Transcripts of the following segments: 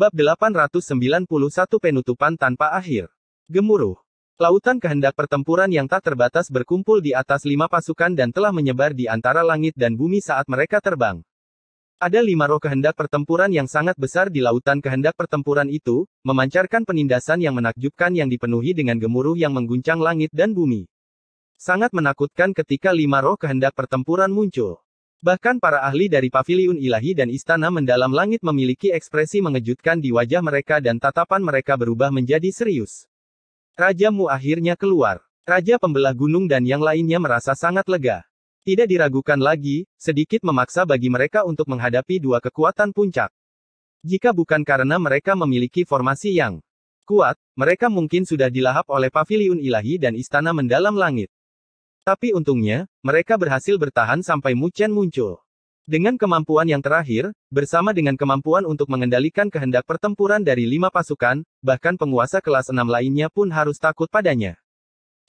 Bab 891 Penutupan Tanpa Akhir. Gemuruh. Lautan kehendak pertempuran yang tak terbatas berkumpul di atas lima pasukan dan telah menyebar di antara langit dan bumi saat mereka terbang. Ada lima roh kehendak pertempuran yang sangat besar di lautan kehendak pertempuran itu, memancarkan penindasan yang menakjubkan yang dipenuhi dengan gemuruh yang mengguncang langit dan bumi. Sangat menakutkan ketika lima roh kehendak pertempuran muncul. Bahkan para ahli dari Paviliun Ilahi dan Istana Mendalam Langit memiliki ekspresi mengejutkan di wajah mereka dan tatapan mereka berubah menjadi serius. Raja Mu akhirnya keluar. Raja Pembelah Gunung dan yang lainnya merasa sangat lega. Tidak diragukan lagi, sedikit memaksa bagi mereka untuk menghadapi dua kekuatan puncak. Jika bukan karena mereka memiliki formasi yang kuat, mereka mungkin sudah dilahap oleh Paviliun Ilahi dan Istana Mendalam Langit. Tapi untungnya, mereka berhasil bertahan sampai Mu Chen muncul. Dengan kemampuan yang terakhir, bersama dengan kemampuan untuk mengendalikan kehendak pertempuran dari lima pasukan, bahkan penguasa kelas enam lainnya pun harus takut padanya.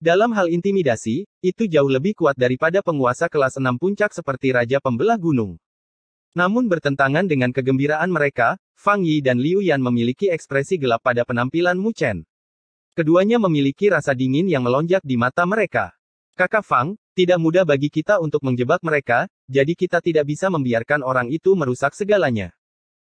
Dalam hal intimidasi, itu jauh lebih kuat daripada penguasa kelas enam puncak seperti Raja Pembelah Gunung. Namun bertentangan dengan kegembiraan mereka, Fang Yi dan Liu Yan memiliki ekspresi gelap pada penampilan Mu Chen. Keduanya memiliki rasa dingin yang melonjak di mata mereka. Kakak Fang, tidak mudah bagi kita untuk menjebak mereka, jadi kita tidak bisa membiarkan orang itu merusak segalanya.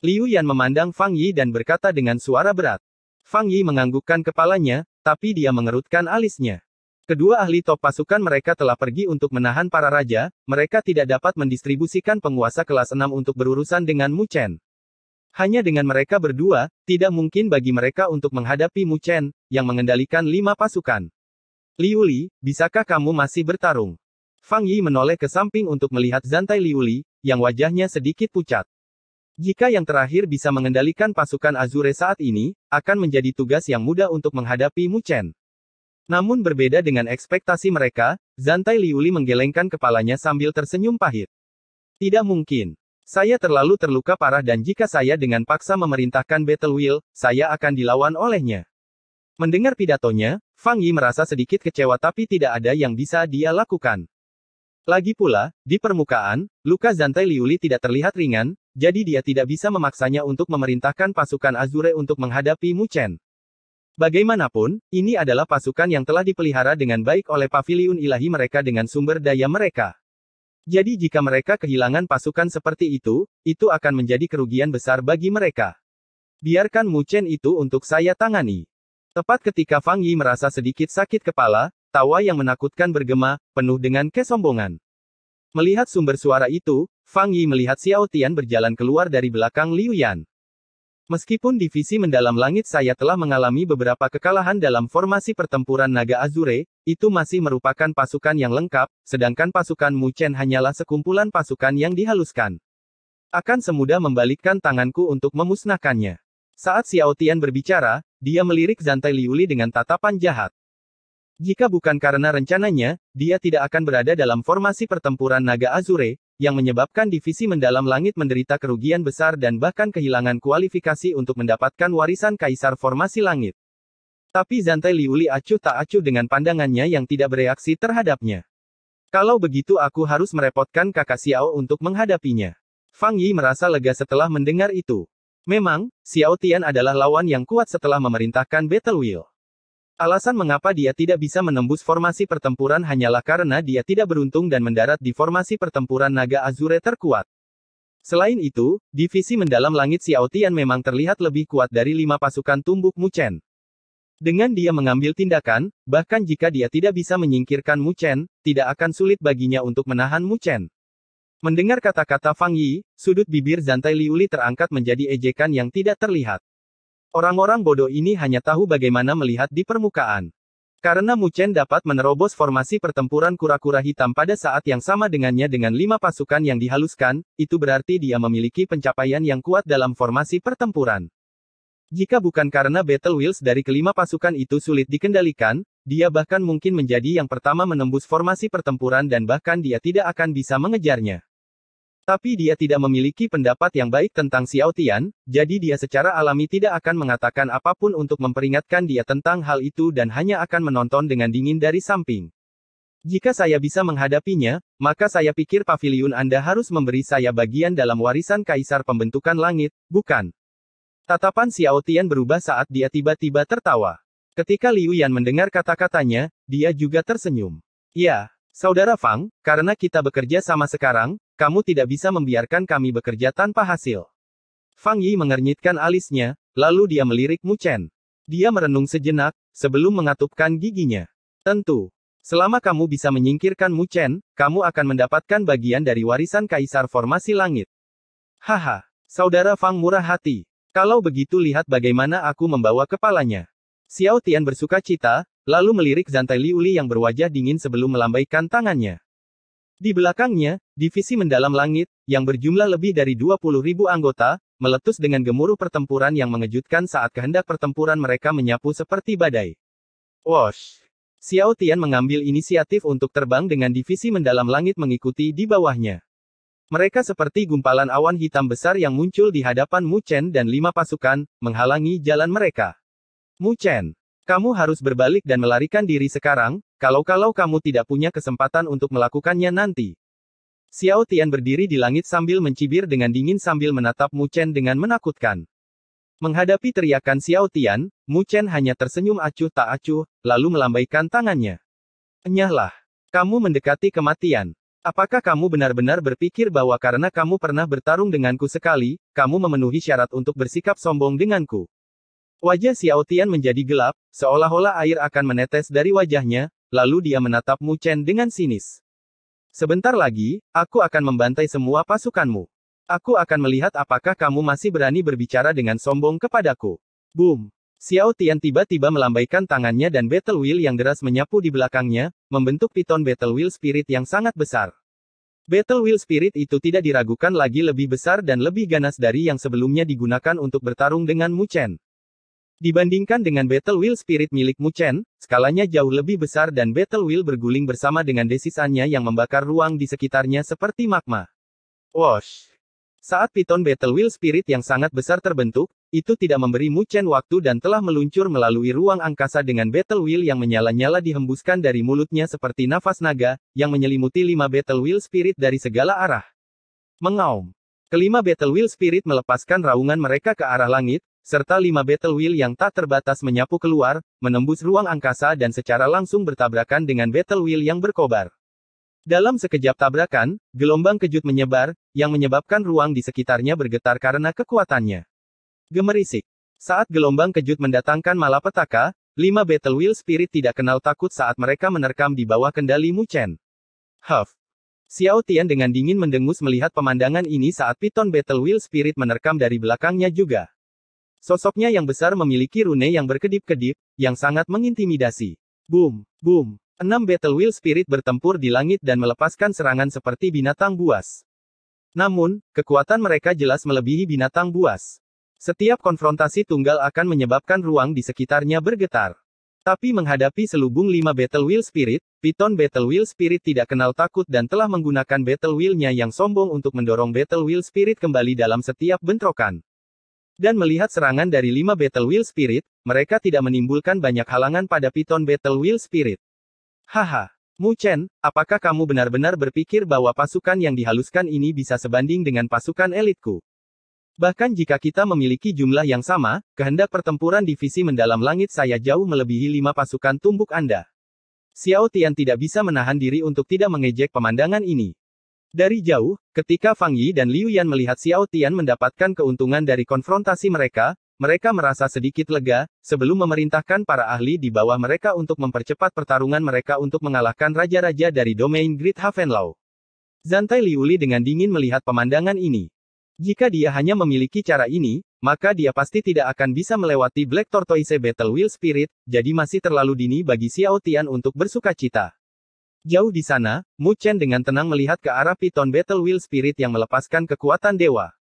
Liu Yan memandang Fang Yi dan berkata dengan suara berat. Fang Yi menganggukkan kepalanya, tapi dia mengerutkan alisnya. Kedua ahli top pasukan mereka telah pergi untuk menahan para raja, mereka tidak dapat mendistribusikan penguasa kelas 6 untuk berurusan dengan Mu Chen. Hanya dengan mereka berdua, tidak mungkin bagi mereka untuk menghadapi Mu Chen, yang mengendalikan lima pasukan. Liuli, bisakah kamu masih bertarung? Fang Yi menoleh ke samping untuk melihat Zantai Liuli, yang wajahnya sedikit pucat. Jika yang terakhir bisa mengendalikan pasukan Azure saat ini, akan menjadi tugas yang mudah untuk menghadapi Mu Chen. Namun berbeda dengan ekspektasi mereka, Zantai Liuli menggelengkan kepalanya sambil tersenyum pahit. Tidak mungkin. Saya terlalu terluka parah dan jika saya dengan paksa memerintahkan Battle Wheel, saya akan dilawan olehnya. Mendengar pidatonya, Fang Yi merasa sedikit kecewa tapi tidak ada yang bisa dia lakukan. Lagi pula, di permukaan, luka Zantai Liuli tidak terlihat ringan, jadi dia tidak bisa memaksanya untuk memerintahkan pasukan Azure untuk menghadapi Mu Chen. Bagaimanapun, ini adalah pasukan yang telah dipelihara dengan baik oleh pavilion ilahi mereka dengan sumber daya mereka. Jadi jika mereka kehilangan pasukan seperti itu, itu akan menjadi kerugian besar bagi mereka. Biarkan Mu Chen itu untuk saya tangani. Tepat ketika Fang Yi merasa sedikit sakit kepala, tawa yang menakutkan bergema, penuh dengan kesombongan. Melihat sumber suara itu, Fang Yi melihat Xiao Tian berjalan keluar dari belakang Liu Yan. Meskipun divisi mendalam langit saya telah mengalami beberapa kekalahan dalam formasi pertempuran Naga Azure, itu masih merupakan pasukan yang lengkap, sedangkan pasukan Mu Chen hanyalah sekumpulan pasukan yang dihaluskan. Akan semudah membalikkan tanganku untuk memusnahkannya. Saat Xiao Tian berbicara, dia melirik Zantai Liuli dengan tatapan jahat. Jika bukan karena rencananya, dia tidak akan berada dalam formasi pertempuran Naga Azure, yang menyebabkan divisi mendalam langit menderita kerugian besar dan bahkan kehilangan kualifikasi untuk mendapatkan warisan kaisar formasi langit. Tapi Zantai Liuli acuh tak acuh dengan pandangannya yang tidak bereaksi terhadapnya. Kalau begitu aku harus merepotkan kakak Xiao untuk menghadapinya. Fang Yi merasa lega setelah mendengar itu. Memang, Xiao Tian adalah lawan yang kuat setelah memerintahkan Battle Wheel. Alasan mengapa dia tidak bisa menembus formasi pertempuran hanyalah karena dia tidak beruntung dan mendarat di formasi pertempuran naga Azure terkuat. Selain itu, divisi mendalam langit Xiao Tian memang terlihat lebih kuat dari lima pasukan tumbuk Mu Chen. Dengan dia mengambil tindakan, bahkan jika dia tidak bisa menyingkirkan Mu Chen, tidak akan sulit baginya untuk menahan Mu Chen. Mendengar kata-kata Fang Yi, sudut bibir Zantai Liuli terangkat menjadi ejekan yang tidak terlihat. Orang-orang bodoh ini hanya tahu bagaimana melihat di permukaan. Karena Mu Chen dapat menerobos formasi pertempuran kura-kura hitam pada saat yang sama dengannya dengan lima pasukan yang dihaluskan, itu berarti dia memiliki pencapaian yang kuat dalam formasi pertempuran. Jika bukan karena battle wheels dari kelima pasukan itu sulit dikendalikan, dia bahkan mungkin menjadi yang pertama menembus formasi pertempuran dan bahkan dia tidak akan bisa mengejarnya. Tapi dia tidak memiliki pendapat yang baik tentang Xiao Tian, jadi dia secara alami tidak akan mengatakan apapun untuk memperingatkan dia tentang hal itu dan hanya akan menonton dengan dingin dari samping. Jika saya bisa menghadapinya, maka saya pikir pavilion Anda harus memberi saya bagian dalam warisan kaisar pembentukan langit, bukan? Tatapan Xiao Tian berubah saat dia tiba-tiba tertawa. Ketika Liu Yan mendengar kata-katanya, dia juga tersenyum. Ya, Saudara Fang, karena kita bekerja sama sekarang, kamu tidak bisa membiarkan kami bekerja tanpa hasil. Fang Yi mengernyitkan alisnya, lalu dia melirik Mu Chen. Dia merenung sejenak, sebelum mengatupkan giginya. Tentu. Selama kamu bisa menyingkirkan Mu Chen, kamu akan mendapatkan bagian dari warisan Kaisar Formasi Langit. Haha. Saudara Fang murah hati. Kalau begitu lihat bagaimana aku membawa kepalanya. Xiao Tian bersuka cita, lalu melirik Zantai Liuli yang berwajah dingin sebelum melambaikan tangannya. Di belakangnya, divisi mendalam langit, yang berjumlah lebih dari 20 ribu anggota, meletus dengan gemuruh pertempuran yang mengejutkan saat kehendak pertempuran mereka menyapu seperti badai. Wash! Xiao Tian mengambil inisiatif untuk terbang dengan divisi mendalam langit mengikuti di bawahnya. Mereka seperti gumpalan awan hitam besar yang muncul di hadapan Mu Chen dan lima pasukan, menghalangi jalan mereka. Mu Chen, kamu harus berbalik dan melarikan diri sekarang, kalau-kalau kamu tidak punya kesempatan untuk melakukannya nanti. Xiao Tian berdiri di langit sambil mencibir dengan dingin sambil menatap Mu Chen dengan menakutkan. Menghadapi teriakan Xiao Tian, Mu Chen hanya tersenyum acuh tak acuh, lalu melambaikan tangannya. Enyahlah. Kamu mendekati kematian. Apakah kamu benar-benar berpikir bahwa karena kamu pernah bertarung denganku sekali, kamu memenuhi syarat untuk bersikap sombong denganku? Wajah Xiao Tian menjadi gelap, seolah-olah air akan menetes dari wajahnya, lalu dia menatap Mu Chen dengan sinis. Sebentar lagi, aku akan membantai semua pasukanmu. Aku akan melihat apakah kamu masih berani berbicara dengan sombong kepadaku. Boom! Xiao Tian tiba-tiba melambaikan tangannya dan battle wheel yang deras menyapu di belakangnya, membentuk piton battle wheel spirit yang sangat besar. Battle Wheel Spirit itu tidak diragukan lagi lebih besar dan lebih ganas dari yang sebelumnya digunakan untuk bertarung dengan Mu Chen. Dibandingkan dengan Battle Wheel Spirit milik Mu Chen, skalanya jauh lebih besar dan Battle Wheel berguling bersama dengan desisannya yang membakar ruang di sekitarnya seperti magma. Wash. Saat piton Battle Wheel Spirit yang sangat besar terbentuk, itu tidak memberi Mu Chen waktu dan telah meluncur melalui ruang angkasa dengan Battle Wheel yang menyala-nyala dihembuskan dari mulutnya seperti nafas naga, yang menyelimuti lima Battle Wheel Spirit dari segala arah. Mengaum. Kelima Battle Wheel Spirit melepaskan raungan mereka ke arah langit, serta lima battle wheel yang tak terbatas menyapu keluar, menembus ruang angkasa dan secara langsung bertabrakan dengan battle wheel yang berkobar. Dalam sekejap tabrakan, gelombang kejut menyebar, yang menyebabkan ruang di sekitarnya bergetar karena kekuatannya. Gemerisik. Saat gelombang kejut mendatangkan malapetaka, lima battle wheel spirit tidak kenal takut saat mereka menerkam di bawah kendali Mu Chen. Huff. Xiao Tian dengan dingin mendengus melihat pemandangan ini saat Piton Battle Wheel Spirit menerkam dari belakangnya juga. Sosoknya yang besar memiliki rune yang berkedip-kedip, yang sangat mengintimidasi. Boom, boom. Enam Battle Wheel Spirit bertempur di langit dan melepaskan serangan seperti binatang buas. Namun, kekuatan mereka jelas melebihi binatang buas. Setiap konfrontasi tunggal akan menyebabkan ruang di sekitarnya bergetar. Tapi menghadapi selubung lima Battle Wheel Spirit, Python Battle Wheel Spirit tidak kenal takut dan telah menggunakan Battle Wheel-nya yang sombong untuk mendorong Battle Wheel Spirit kembali dalam setiap bentrokan. Dan melihat serangan dari lima Battle Wheel Spirit, mereka tidak menimbulkan banyak halangan pada Piton Battle Wheel Spirit. Haha. Mu Chen, apakah kamu benar-benar berpikir bahwa pasukan yang dihaluskan ini bisa sebanding dengan pasukan elitku? Bahkan jika kita memiliki jumlah yang sama, kehendak pertempuran divisi mendalam langit saya jauh melebihi lima pasukan tumbuk Anda. Xiao Tian tidak bisa menahan diri untuk tidak mengejek pemandangan ini. Dari jauh, ketika Fang Yi dan Liu Yan melihat Xiao Tian mendapatkan keuntungan dari konfrontasi mereka, mereka merasa sedikit lega, sebelum memerintahkan para ahli di bawah mereka untuk mempercepat pertarungan mereka untuk mengalahkan raja-raja dari domain Great Havenlaw. Zantai Liuli dengan dingin melihat pemandangan ini. Jika dia hanya memiliki cara ini, maka dia pasti tidak akan bisa melewati Black Tortoise Battle Wheel Spirit, jadi masih terlalu dini bagi Xiao Tian untuk bersuka cita. Jauh di sana, Mu Chen dengan tenang melihat ke arah piton Battle Wheel Spirit yang melepaskan kekuatan dewa.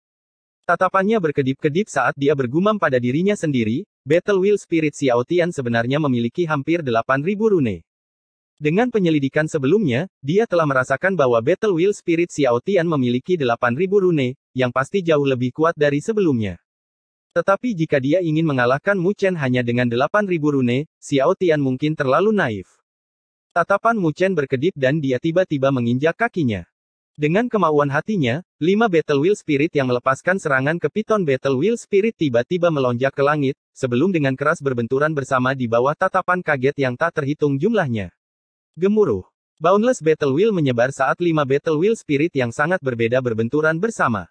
Tatapannya berkedip-kedip saat dia bergumam pada dirinya sendiri, Battle Wheel Spirit Xiao Tian sebenarnya memiliki hampir 8.000 rune. Dengan penyelidikan sebelumnya, dia telah merasakan bahwa Battle Wheel Spirit Xiao Tian memiliki 8.000 rune, yang pasti jauh lebih kuat dari sebelumnya. Tetapi jika dia ingin mengalahkan Mu Chen hanya dengan 8.000 rune, Xiao Tian mungkin terlalu naif. Tatapan Mu Chen berkedip dan dia tiba-tiba menginjak kakinya. Dengan kemauan hatinya, lima Battle Wheel Spirit yang melepaskan serangan ke Piton Battle Wheel Spirit tiba-tiba melonjak ke langit, sebelum dengan keras berbenturan bersama di bawah tatapan kaget yang tak terhitung jumlahnya. Gemuruh. Boundless Battle Wheel menyebar saat lima Battle Wheel Spirit yang sangat berbeda berbenturan bersama.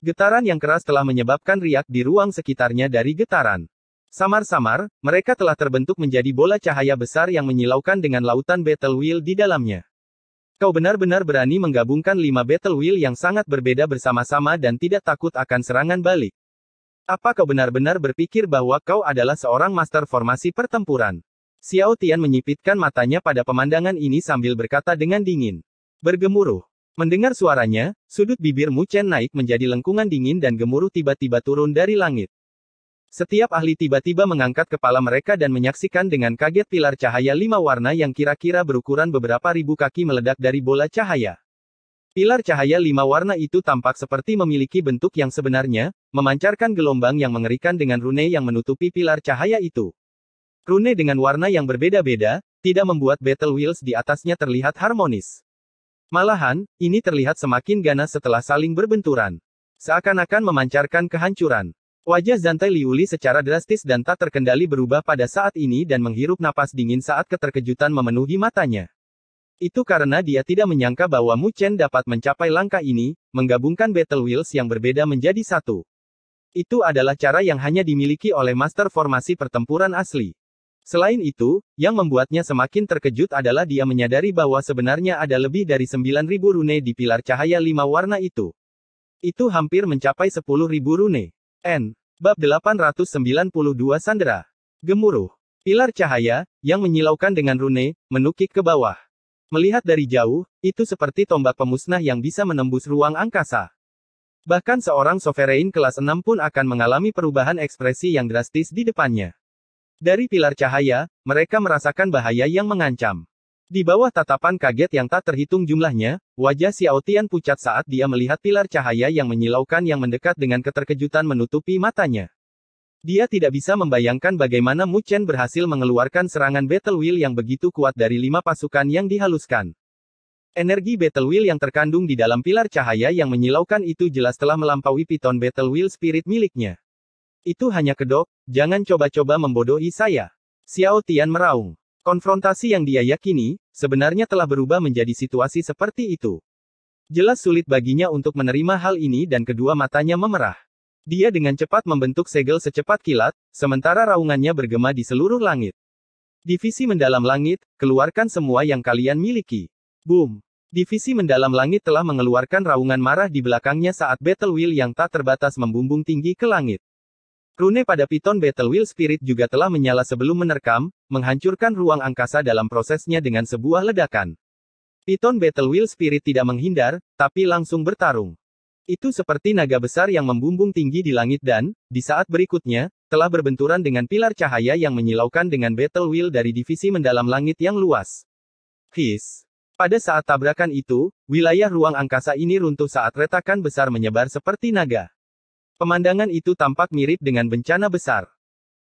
Getaran yang keras telah menyebabkan riak di ruang sekitarnya dari getaran. Samar-samar, mereka telah terbentuk menjadi bola cahaya besar yang menyilaukan dengan lautan battle wheel di dalamnya. Kau benar-benar berani menggabungkan lima battle wheel yang sangat berbeda bersama-sama dan tidak takut akan serangan balik. Apa kau benar-benar berpikir bahwa kau adalah seorang master formasi pertempuran? Xiao Tian menyipitkan matanya pada pemandangan ini sambil berkata dengan dingin. Bergemuruh. Mendengar suaranya, sudut bibir Mu Chen naik menjadi lengkungan dingin dan gemuruh tiba-tiba turun dari langit. Setiap ahli tiba-tiba mengangkat kepala mereka dan menyaksikan dengan kaget pilar cahaya lima warna yang kira-kira berukuran beberapa ribu kaki meledak dari bola cahaya. Pilar cahaya lima warna itu tampak seperti memiliki bentuk yang sebenarnya, memancarkan gelombang yang mengerikan dengan rune yang menutupi pilar cahaya itu. Rune dengan warna yang berbeda-beda, tidak membuat Battle Wheels di atasnya terlihat harmonis. Malahan, ini terlihat semakin ganas setelah saling berbenturan. Seakan-akan memancarkan kehancuran. Wajah Zantai Liuli secara drastis dan tak terkendali berubah pada saat ini dan menghirup napas dingin saat keterkejutan memenuhi matanya. Itu karena dia tidak menyangka bahwa Mu Chen dapat mencapai langkah ini, menggabungkan Battle Wheels yang berbeda menjadi satu. Itu adalah cara yang hanya dimiliki oleh master formasi pertempuran asli. Selain itu, yang membuatnya semakin terkejut adalah dia menyadari bahwa sebenarnya ada lebih dari 9.000 rune di pilar cahaya lima warna itu. Itu hampir mencapai 10.000 rune. N. Bab 892 Sandera. Gemuruh. Pilar cahaya, yang menyilaukan dengan rune, menukik ke bawah. Melihat dari jauh, itu seperti tombak pemusnah yang bisa menembus ruang angkasa. Bahkan seorang sovereign kelas 6 pun akan mengalami perubahan ekspresi yang drastis di depannya. Dari pilar cahaya, mereka merasakan bahaya yang mengancam. Di bawah tatapan kaget yang tak terhitung jumlahnya, wajah Xiao Tian pucat saat dia melihat pilar cahaya yang menyilaukan yang mendekat dengan keterkejutan menutupi matanya. Dia tidak bisa membayangkan bagaimana Mu Chen berhasil mengeluarkan serangan Battle Wheel yang begitu kuat dari lima pasukan yang dihaluskan. Energi Battle Wheel yang terkandung di dalam pilar cahaya yang menyilaukan itu jelas telah melampaui piton Battle Wheel Spirit miliknya. Itu hanya kedok, jangan coba-coba membodohi saya. Xiao Tian meraung. Konfrontasi yang dia yakini, sebenarnya telah berubah menjadi situasi seperti itu. Jelas sulit baginya untuk menerima hal ini dan kedua matanya memerah. Dia dengan cepat membentuk segel secepat kilat, sementara raungannya bergema di seluruh langit. Divisi mendalam langit, keluarkan semua yang kalian miliki. Boom! Divisi mendalam langit telah mengeluarkan raungan marah di belakangnya saat Battle Wheel yang tak terbatas membumbung tinggi ke langit. Rune pada Python Wheel Spirit juga telah menyala sebelum menerkam, menghancurkan ruang angkasa dalam prosesnya dengan sebuah ledakan. Python Wheel Spirit tidak menghindar, tapi langsung bertarung. Itu seperti naga besar yang membumbung tinggi di langit dan, di saat berikutnya, telah berbenturan dengan pilar cahaya yang menyilaukan dengan battle wheel dari divisi mendalam langit yang luas. His. Pada saat tabrakan itu, wilayah ruang angkasa ini runtuh saat retakan besar menyebar seperti naga. Pemandangan itu tampak mirip dengan bencana besar.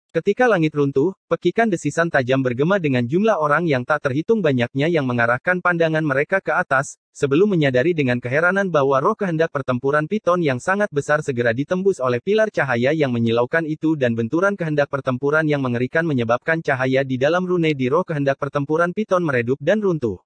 Ketika langit runtuh, pekikan desisan tajam bergema dengan jumlah orang yang tak terhitung banyaknya yang mengarahkan pandangan mereka ke atas, sebelum menyadari dengan keheranan bahwa roh kehendak pertempuran Piton yang sangat besar segera ditembus oleh pilar cahaya yang menyilaukan itu dan benturan kehendak pertempuran yang mengerikan menyebabkan cahaya di dalam rune di roh kehendak pertempuran Piton meredup dan runtuh.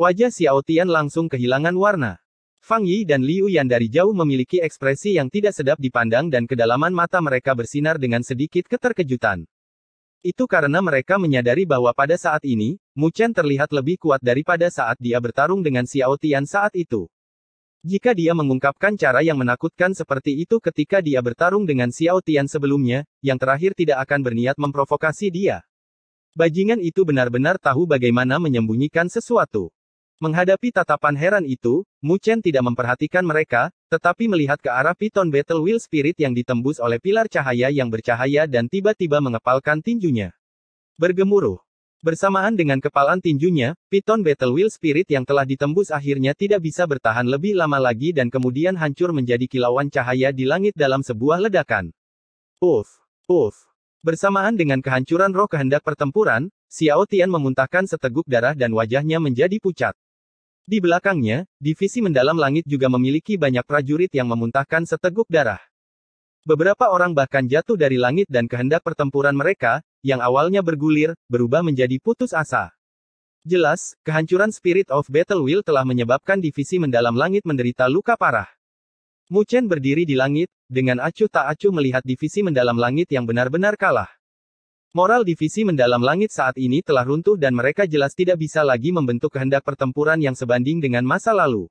Wajah Xiao Tian langsung kehilangan warna. Fang Yi dan Liu Yan dari jauh memiliki ekspresi yang tidak sedap dipandang dan kedalaman mata mereka bersinar dengan sedikit keterkejutan. Itu karena mereka menyadari bahwa pada saat ini, Mu Chen terlihat lebih kuat daripada saat dia bertarung dengan Xiao Tian saat itu. Jika dia mengungkapkan cara yang menakutkan seperti itu ketika dia bertarung dengan Xiao Tian sebelumnya, yang terakhir tidak akan berniat memprovokasi dia. Bajingan itu benar-benar tahu bagaimana menyembunyikan sesuatu. Menghadapi tatapan heran itu, Mu Chen tidak memperhatikan mereka, tetapi melihat ke arah piton battle wheel spirit yang ditembus oleh pilar cahaya yang bercahaya dan tiba-tiba mengepalkan tinjunya. Bergemuruh. Bersamaan dengan kepalan tinjunya, piton battle wheel spirit yang telah ditembus akhirnya tidak bisa bertahan lebih lama lagi dan kemudian hancur menjadi kilauan cahaya di langit dalam sebuah ledakan. Uff, uff. Bersamaan dengan kehancuran roh kehendak pertempuran, Xiao Tian memuntahkan seteguk darah dan wajahnya menjadi pucat. Di belakangnya, divisi mendalam langit juga memiliki banyak prajurit yang memuntahkan seteguk darah. Beberapa orang bahkan jatuh dari langit dan kehendak pertempuran mereka, yang awalnya bergulir, berubah menjadi putus asa. Jelas, kehancuran Spirit of battle will telah menyebabkan divisi mendalam langit menderita luka parah. Mu Chen berdiri di langit, dengan acuh tak acuh melihat divisi mendalam langit yang benar-benar kalah. Moral divisi mendalam langit saat ini telah runtuh dan mereka jelas tidak bisa lagi membentuk kehendak pertempuran yang sebanding dengan masa lalu.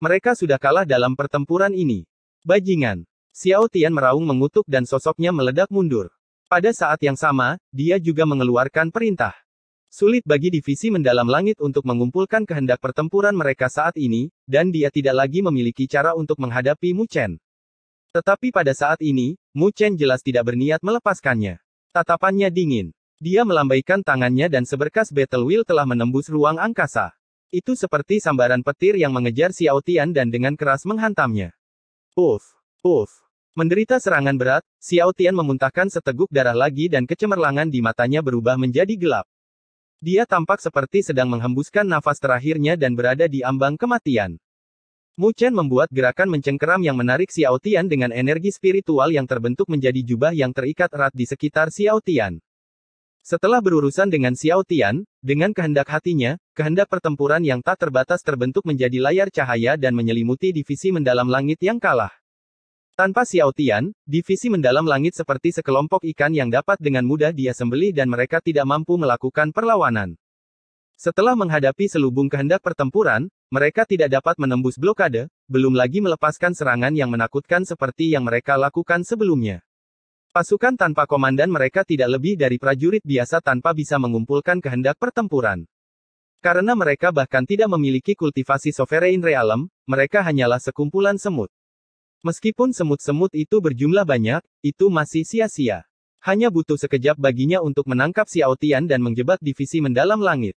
Mereka sudah kalah dalam pertempuran ini. Bajingan. Xiao Tian meraung mengutuk dan sosoknya meledak mundur. Pada saat yang sama, dia juga mengeluarkan perintah. Sulit bagi divisi mendalam langit untuk mengumpulkan kehendak pertempuran mereka saat ini, dan dia tidak lagi memiliki cara untuk menghadapi Mu Chen. Tetapi pada saat ini, Mu Chen jelas tidak berniat melepaskannya. Tatapannya dingin. Dia melambaikan tangannya dan seberkas Battle Wheel telah menembus ruang angkasa. Itu seperti sambaran petir yang mengejar Xiao Tian dan dengan keras menghantamnya. Uf, uf. Menderita serangan berat, Xiao Tian memuntahkan seteguk darah lagi dan kecemerlangan di matanya berubah menjadi gelap. Dia tampak seperti sedang menghembuskan nafas terakhirnya dan berada di ambang kematian. Mu Chen membuat gerakan mencengkeram yang menarik Xiao Tian dengan energi spiritual yang terbentuk menjadi jubah yang terikat erat di sekitar Xiao Tian. Setelah berurusan dengan Xiao Tian, dengan kehendak hatinya, kehendak pertempuran yang tak terbatas terbentuk menjadi layar cahaya dan menyelimuti divisi mendalam langit yang kalah. Tanpa Xiao Tian, divisi mendalam langit seperti sekelompok ikan yang dapat dengan mudah dia sembelih dan mereka tidak mampu melakukan perlawanan. Setelah menghadapi selubung kehendak pertempuran, mereka tidak dapat menembus blokade, belum lagi melepaskan serangan yang menakutkan seperti yang mereka lakukan sebelumnya. Pasukan tanpa komandan mereka tidak lebih dari prajurit biasa tanpa bisa mengumpulkan kehendak pertempuran. Karena mereka bahkan tidak memiliki kultivasi sovereign Realm, mereka hanyalah sekumpulan semut. Meskipun semut-semut itu berjumlah banyak, itu masih sia-sia. Hanya butuh sekejap baginya untuk menangkap Xiaotian dan menjebak divisi mendalam langit.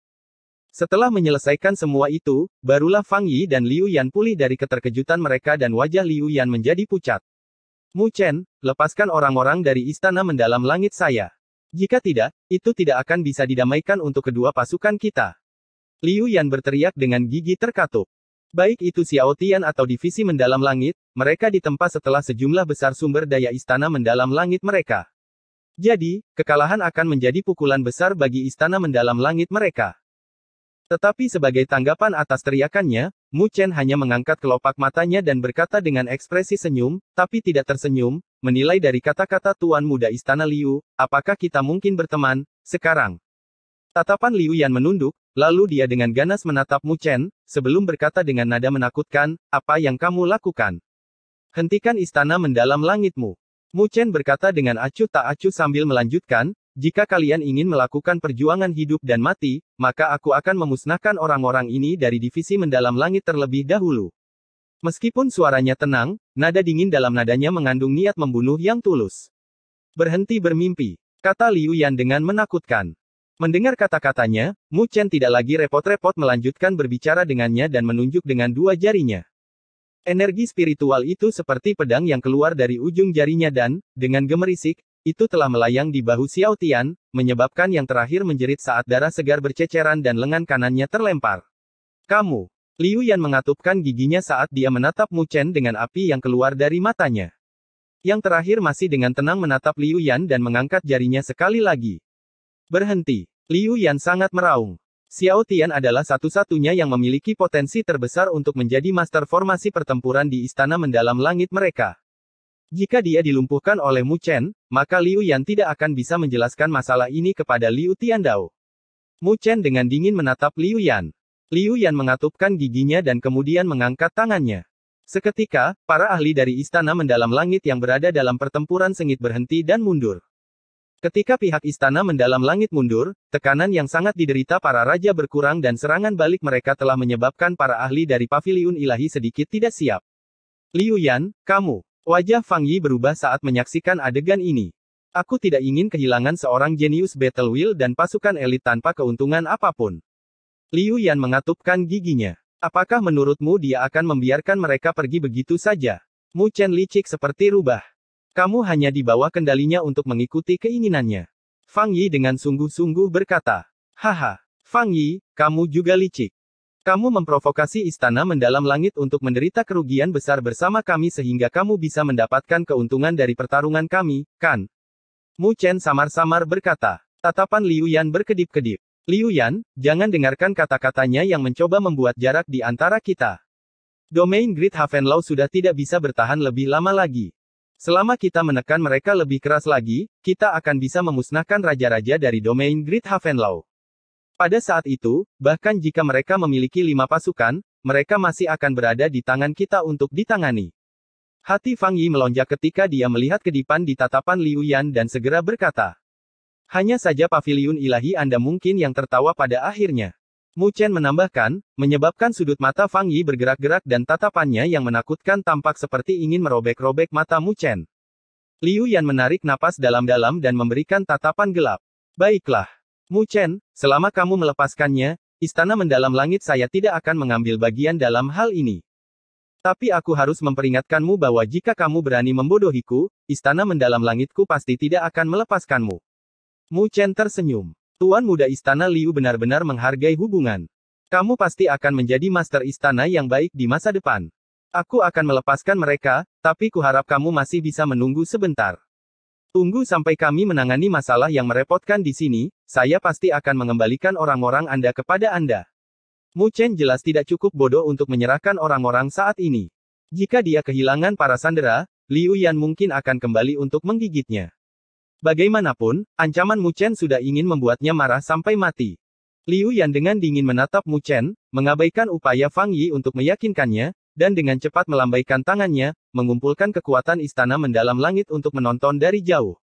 Setelah menyelesaikan semua itu, barulah Fang Yi dan Liu Yan pulih dari keterkejutan mereka dan wajah Liu Yan menjadi pucat. Mu Chen, lepaskan orang-orang dari istana mendalam langit saya. Jika tidak, itu tidak akan bisa didamaikan untuk kedua pasukan kita. Liu Yan berteriak dengan gigi terkatup. Baik itu Xiao Tian atau divisi mendalam langit, mereka ditempa setelah sejumlah besar sumber daya istana mendalam langit mereka. Jadi, kekalahan akan menjadi pukulan besar bagi istana mendalam langit mereka. Tetapi sebagai tanggapan atas teriakannya, Mu Chen hanya mengangkat kelopak matanya dan berkata dengan ekspresi senyum, tapi tidak tersenyum, menilai dari kata-kata Tuan Muda Istana Liu, apakah kita mungkin berteman, sekarang? Tatapan Liu Yan menunduk, lalu dia dengan ganas menatap Mu Chen, sebelum berkata dengan nada menakutkan, apa yang kamu lakukan? Hentikan istana mendalam langitmu. Mu Chen berkata dengan acuh tak acuh sambil melanjutkan, jika kalian ingin melakukan perjuangan hidup dan mati, maka aku akan memusnahkan orang-orang ini dari divisi mendalam langit terlebih dahulu. Meskipun suaranya tenang, nada dingin dalam nadanya mengandung niat membunuh yang tulus. Berhenti bermimpi, kata Liu Yan dengan menakutkan. Mendengar kata-katanya, Mu Chen tidak lagi repot-repot melanjutkan berbicara dengannya dan menunjuk dengan dua jarinya. Energi spiritual itu seperti pedang yang keluar dari ujung jarinya dan, dengan gemerisik, itu telah melayang di bahu Xiao Tian, menyebabkan yang terakhir menjerit saat darah segar berceceran dan lengan kanannya terlempar. Kamu! Liu Yan mengatupkan giginya saat dia menatap Mu Chen dengan api yang keluar dari matanya. Yang terakhir masih dengan tenang menatap Liu Yan dan mengangkat jarinya sekali lagi. Berhenti. Liu Yan sangat meraung. Xiao Tian adalah satu-satunya yang memiliki potensi terbesar untuk menjadi master formasi pertempuran di istana mendalam langit mereka. Jika dia dilumpuhkan oleh Mu Chen, maka Liu Yan tidak akan bisa menjelaskan masalah ini kepada Liu Tian Dao. Mu Chen dengan dingin menatap Liu Yan. Liu Yan mengatupkan giginya dan kemudian mengangkat tangannya. Seketika, para ahli dari istana mendalam langit yang berada dalam pertempuran sengit berhenti dan mundur. Ketika pihak istana mendalam langit mundur, tekanan yang sangat diderita para raja berkurang dan serangan balik mereka telah menyebabkan para ahli dari paviliun ilahi sedikit tidak siap. Liu Yan, kamu, Wajah Fang Yi berubah saat menyaksikan adegan ini. Aku tidak ingin kehilangan seorang jenius battle Will dan pasukan elit tanpa keuntungan apapun. Liu Yan mengatupkan giginya. Apakah menurutmu dia akan membiarkan mereka pergi begitu saja? Mu Chen licik seperti rubah. Kamu hanya di bawah kendalinya untuk mengikuti keinginannya. Fang Yi dengan sungguh-sungguh berkata. Haha, Fang Yi, kamu juga licik. Kamu memprovokasi istana mendalam langit untuk menderita kerugian besar bersama kami sehingga kamu bisa mendapatkan keuntungan dari pertarungan kami, kan? Mu Chen samar-samar berkata. Tatapan Liu Yan berkedip-kedip. Liu Yan, jangan dengarkan kata-katanya yang mencoba membuat jarak di antara kita. Domain Great Law sudah tidak bisa bertahan lebih lama lagi. Selama kita menekan mereka lebih keras lagi, kita akan bisa memusnahkan raja-raja dari domain Great Law. Pada saat itu, bahkan jika mereka memiliki lima pasukan, mereka masih akan berada di tangan kita untuk ditangani. Hati Fang Yi melonjak ketika dia melihat kedipan di tatapan Liu Yan dan segera berkata. Hanya saja pavilion ilahi Anda mungkin yang tertawa pada akhirnya. Mu Chen menambahkan, menyebabkan sudut mata Fang Yi bergerak-gerak dan tatapannya yang menakutkan tampak seperti ingin merobek-robek mata Mu Chen. Liu Yan menarik napas dalam-dalam dan memberikan tatapan gelap. Baiklah. Mu Chen, selama kamu melepaskannya, istana mendalam langit saya tidak akan mengambil bagian dalam hal ini. Tapi aku harus memperingatkanmu bahwa jika kamu berani membodohiku, istana mendalam langitku pasti tidak akan melepaskanmu. Mu Chen tersenyum. Tuan muda istana Liu benar-benar menghargai hubungan. Kamu pasti akan menjadi master istana yang baik di masa depan. Aku akan melepaskan mereka, tapi kuharap kamu masih bisa menunggu sebentar. Tunggu sampai kami menangani masalah yang merepotkan di sini, saya pasti akan mengembalikan orang-orang Anda kepada Anda. Mu Chen jelas tidak cukup bodoh untuk menyerahkan orang-orang saat ini. Jika dia kehilangan para sandera, Liu Yan mungkin akan kembali untuk menggigitnya. Bagaimanapun, ancaman Mu Chen sudah ingin membuatnya marah sampai mati. Liu Yan dengan dingin menatap Mu Chen, mengabaikan upaya Fang Yi untuk meyakinkannya, dan dengan cepat melambaikan tangannya, mengumpulkan kekuatan istana mendalam langit untuk menonton dari jauh.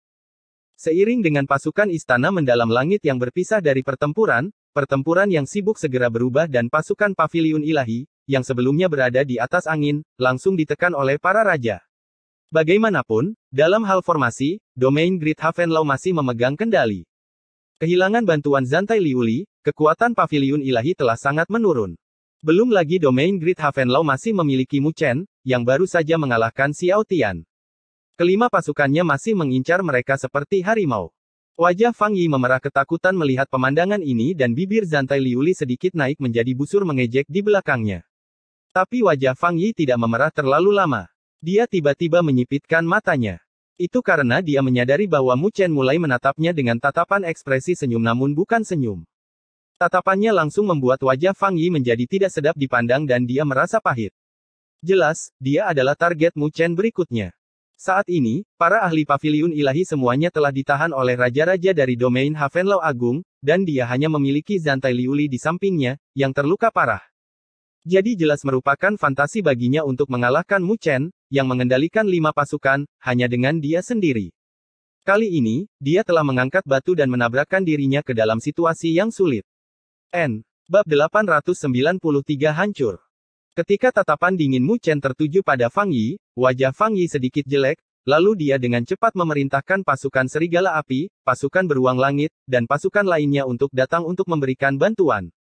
Seiring dengan pasukan istana mendalam langit yang berpisah dari pertempuran, pertempuran yang sibuk segera berubah dan pasukan pavilion ilahi, yang sebelumnya berada di atas angin, langsung ditekan oleh para raja. Bagaimanapun, dalam hal formasi, domain Great Law masih memegang kendali. Kehilangan bantuan Zantai Liuli, kekuatan pavilion ilahi telah sangat menurun. Belum lagi domain grid Law masih memiliki Mu Chen, yang baru saja mengalahkan Xiao Tian. Kelima pasukannya masih mengincar mereka seperti harimau. Wajah Fang Yi memerah ketakutan melihat pemandangan ini dan bibir zantai Liuli sedikit naik menjadi busur mengejek di belakangnya. Tapi wajah Fang Yi tidak memerah terlalu lama. Dia tiba-tiba menyipitkan matanya. Itu karena dia menyadari bahwa Mu Chen mulai menatapnya dengan tatapan ekspresi senyum namun bukan senyum. Tatapannya langsung membuat wajah Fang Yi menjadi tidak sedap dipandang dan dia merasa pahit. Jelas, dia adalah target Mu Chen berikutnya. Saat ini, para ahli pavilion ilahi semuanya telah ditahan oleh raja-raja dari domain Havenlo Agung, dan dia hanya memiliki Zantai Liuli di sampingnya, yang terluka parah. Jadi jelas merupakan fantasi baginya untuk mengalahkan Mu Chen, yang mengendalikan lima pasukan, hanya dengan dia sendiri. Kali ini, dia telah mengangkat batu dan menabrakkan dirinya ke dalam situasi yang sulit. N. Bab 893 hancur. Ketika tatapan dingin Mu Chen tertuju pada Fang Yi, wajah Fang Yi sedikit jelek, lalu dia dengan cepat memerintahkan pasukan serigala api, pasukan beruang langit, dan pasukan lainnya untuk datang untuk memberikan bantuan.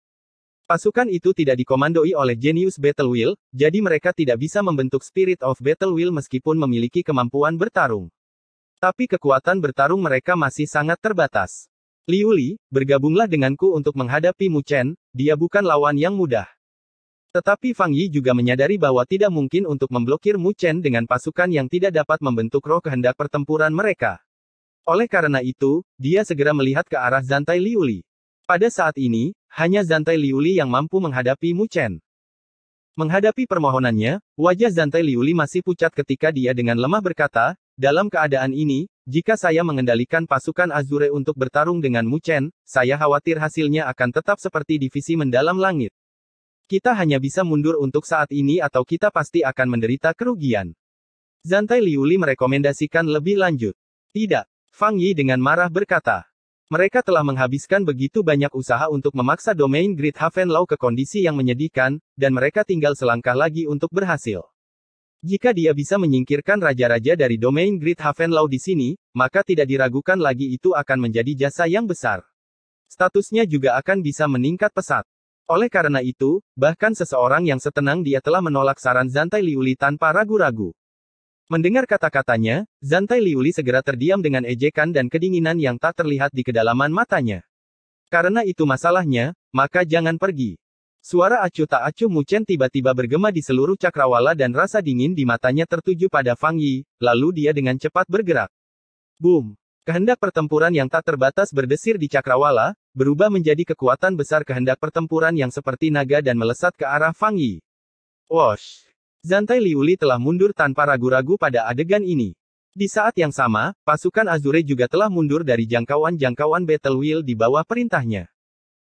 Pasukan itu tidak dikomandoi oleh Genius Battle Will, jadi mereka tidak bisa membentuk Spirit of Battle Will meskipun memiliki kemampuan bertarung. Tapi kekuatan bertarung mereka masih sangat terbatas. Liu Li, bergabunglah denganku untuk menghadapi Mu Chen, dia bukan lawan yang mudah. Tetapi Fang Yi juga menyadari bahwa tidak mungkin untuk memblokir Mu Chen dengan pasukan yang tidak dapat membentuk roh kehendak pertempuran mereka. Oleh karena itu, dia segera melihat ke arah Zantai Liu Li. Pada saat ini, hanya Zantai Liu Li yang mampu menghadapi Mu Chen. Menghadapi permohonannya, wajah Zantai Liu Li masih pucat ketika dia dengan lemah berkata, dalam keadaan ini, jika saya mengendalikan pasukan Azure untuk bertarung dengan Muchen, saya khawatir hasilnya akan tetap seperti divisi mendalam langit. Kita hanya bisa mundur untuk saat ini atau kita pasti akan menderita kerugian. Zantai Liuli merekomendasikan lebih lanjut. Tidak. Fang Yi dengan marah berkata. Mereka telah menghabiskan begitu banyak usaha untuk memaksa domain Great Haven Law ke kondisi yang menyedihkan, dan mereka tinggal selangkah lagi untuk berhasil. Jika dia bisa menyingkirkan raja-raja dari domain Great Haven Law di sini, maka tidak diragukan lagi itu akan menjadi jasa yang besar. Statusnya juga akan bisa meningkat pesat. Oleh karena itu, bahkan seseorang yang setenang dia telah menolak saran Zantai Liuli tanpa ragu-ragu. Mendengar kata-katanya, Zantai Liuli segera terdiam dengan ejekan dan kedinginan yang tak terlihat di kedalaman matanya. Karena itu masalahnya, maka jangan pergi. Suara acu tak acu Mucen tiba-tiba bergema di seluruh cakrawala dan rasa dingin di matanya tertuju pada Fang Yi, lalu dia dengan cepat bergerak. Boom! Kehendak pertempuran yang tak terbatas berdesir di cakrawala, berubah menjadi kekuatan besar kehendak pertempuran yang seperti naga dan melesat ke arah Fang Yi. Wash! Zantai Liuli telah mundur tanpa ragu-ragu pada adegan ini. Di saat yang sama, pasukan Azure juga telah mundur dari jangkauan-jangkauan Battle Wheel di bawah perintahnya.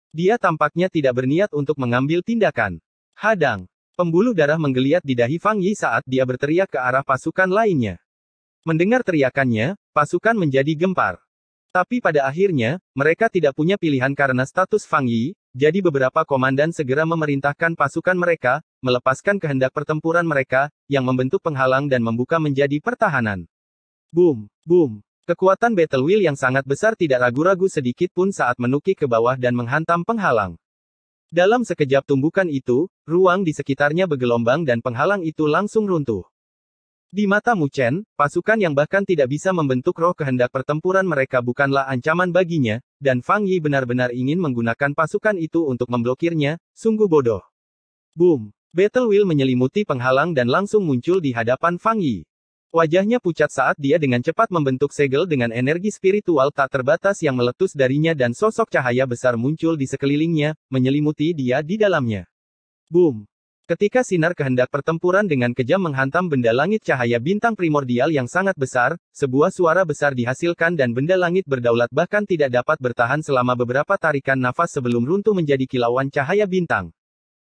Dia tampaknya tidak berniat untuk mengambil tindakan. Hadang. Pembuluh darah menggeliat di dahi Fang Yi saat dia berteriak ke arah pasukan lainnya. Mendengar teriakannya, pasukan menjadi gempar. Tapi pada akhirnya, mereka tidak punya pilihan karena status Fang Yi, jadi beberapa komandan segera memerintahkan pasukan mereka, melepaskan kehendak pertempuran mereka, yang membentuk penghalang dan membuka menjadi pertahanan. Boom, boom, Kekuatan Battle Wheel yang sangat besar tidak ragu-ragu sedikit pun saat menukik ke bawah dan menghantam penghalang. Dalam sekejap tumbukan itu, ruang di sekitarnya bergelombang dan penghalang itu langsung runtuh. Di mata Mu Chen, pasukan yang bahkan tidak bisa membentuk roh kehendak pertempuran mereka bukanlah ancaman baginya, dan Fang Yi benar-benar ingin menggunakan pasukan itu untuk memblokirnya, sungguh bodoh. Boom! Battle Wheel menyelimuti penghalang dan langsung muncul di hadapan Fang Yi. Wajahnya pucat saat dia dengan cepat membentuk segel dengan energi spiritual tak terbatas yang meletus darinya dan sosok cahaya besar muncul di sekelilingnya, menyelimuti dia di dalamnya. Boom! Ketika sinar kehendak pertempuran dengan kejam menghantam benda langit cahaya bintang primordial yang sangat besar, sebuah suara besar dihasilkan dan benda langit berdaulat bahkan tidak dapat bertahan selama beberapa tarikan nafas sebelum runtuh menjadi kilauan cahaya bintang.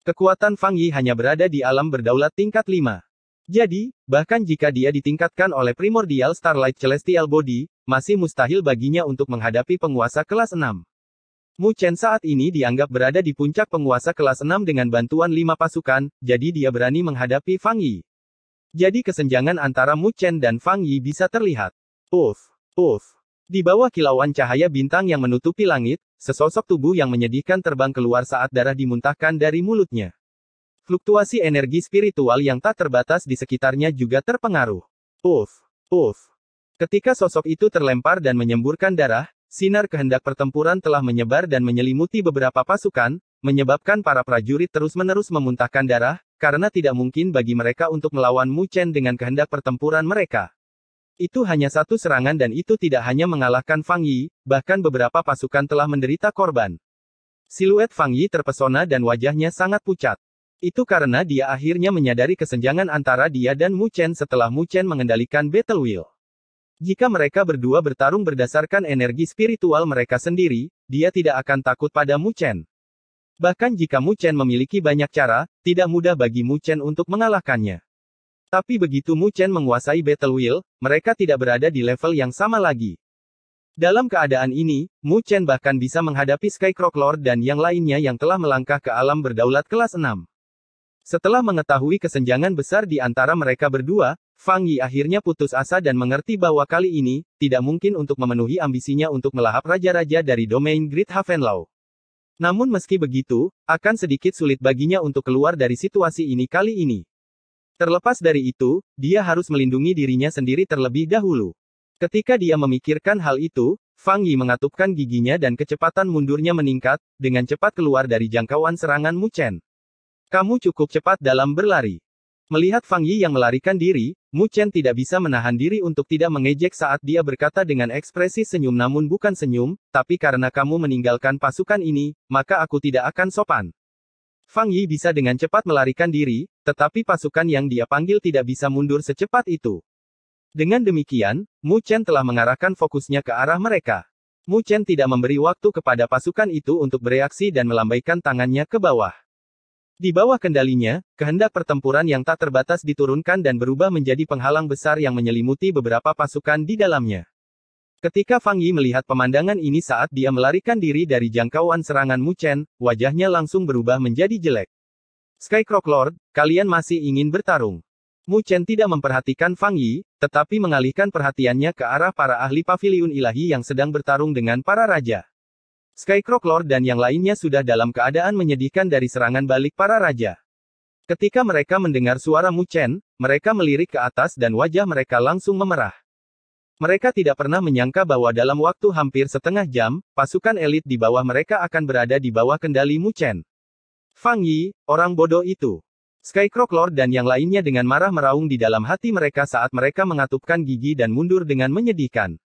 Kekuatan Fang Yi hanya berada di alam berdaulat tingkat 5. Jadi, bahkan jika dia ditingkatkan oleh primordial Starlight Celestial Body, masih mustahil baginya untuk menghadapi penguasa kelas 6. Mu Chen saat ini dianggap berada di puncak penguasa kelas 6 dengan bantuan 5 pasukan, jadi dia berani menghadapi Fang Yi. Jadi kesenjangan antara Mu Chen dan Fang Yi bisa terlihat. Oof, oof. Di bawah kilauan cahaya bintang yang menutupi langit, sesosok tubuh yang menyedihkan terbang keluar saat darah dimuntahkan dari mulutnya. Fluktuasi energi spiritual yang tak terbatas di sekitarnya juga terpengaruh. Uff, uff. Ketika sosok itu terlempar dan menyemburkan darah, sinar kehendak pertempuran telah menyebar dan menyelimuti beberapa pasukan, menyebabkan para prajurit terus-menerus memuntahkan darah, karena tidak mungkin bagi mereka untuk melawan Mu Chen dengan kehendak pertempuran mereka. Itu hanya satu serangan dan itu tidak hanya mengalahkan Fang Yi, bahkan beberapa pasukan telah menderita korban. Siluet Fang Yi terpesona dan wajahnya sangat pucat. Itu karena dia akhirnya menyadari kesenjangan antara dia dan Mu Chen setelah Mu Chen mengendalikan Battle Wheel. Jika mereka berdua bertarung berdasarkan energi spiritual mereka sendiri, dia tidak akan takut pada Mu Chen. Bahkan jika Mu Chen memiliki banyak cara, tidak mudah bagi Mu Chen untuk mengalahkannya. Tapi begitu Mu Chen menguasai Battle Wheel, mereka tidak berada di level yang sama lagi. Dalam keadaan ini, Mu Chen bahkan bisa menghadapi Skycrock Lord dan yang lainnya yang telah melangkah ke alam berdaulat kelas 6. Setelah mengetahui kesenjangan besar di antara mereka berdua, Fang Yi akhirnya putus asa dan mengerti bahwa kali ini, tidak mungkin untuk memenuhi ambisinya untuk melahap raja-raja dari domain Great Havenlaw. Namun meski begitu, akan sedikit sulit baginya untuk keluar dari situasi ini kali ini. Terlepas dari itu, dia harus melindungi dirinya sendiri terlebih dahulu. Ketika dia memikirkan hal itu, Fang Yi mengatupkan giginya dan kecepatan mundurnya meningkat, dengan cepat keluar dari jangkauan serangan Mu Chen. Kamu cukup cepat dalam berlari. Melihat Fang Yi yang melarikan diri, Mu Chen tidak bisa menahan diri untuk tidak mengejek saat dia berkata dengan ekspresi senyum namun bukan senyum, tapi karena kamu meninggalkan pasukan ini, maka aku tidak akan sopan. Fang Yi bisa dengan cepat melarikan diri, tetapi pasukan yang dia panggil tidak bisa mundur secepat itu. Dengan demikian, Mu Chen telah mengarahkan fokusnya ke arah mereka. Mu Chen tidak memberi waktu kepada pasukan itu untuk bereaksi dan melambaikan tangannya ke bawah. Di bawah kendalinya, kehendak pertempuran yang tak terbatas diturunkan dan berubah menjadi penghalang besar yang menyelimuti beberapa pasukan di dalamnya. Ketika Fang Yi melihat pemandangan ini saat dia melarikan diri dari jangkauan serangan Mu Chen, wajahnya langsung berubah menjadi jelek. Skycroc Lord, kalian masih ingin bertarung. Mu Chen tidak memperhatikan Fang Yi, tetapi mengalihkan perhatiannya ke arah para ahli paviliun ilahi yang sedang bertarung dengan para raja. Skycrock Lord dan yang lainnya sudah dalam keadaan menyedihkan dari serangan balik para raja. Ketika mereka mendengar suara Mu Chen, mereka melirik ke atas dan wajah mereka langsung memerah. Mereka tidak pernah menyangka bahwa dalam waktu hampir setengah jam, pasukan elit di bawah mereka akan berada di bawah kendali Mu Chen. Fang Yi, orang bodoh itu. Skycrock Lord dan yang lainnya dengan marah meraung di dalam hati mereka saat mereka mengatupkan gigi dan mundur dengan menyedihkan.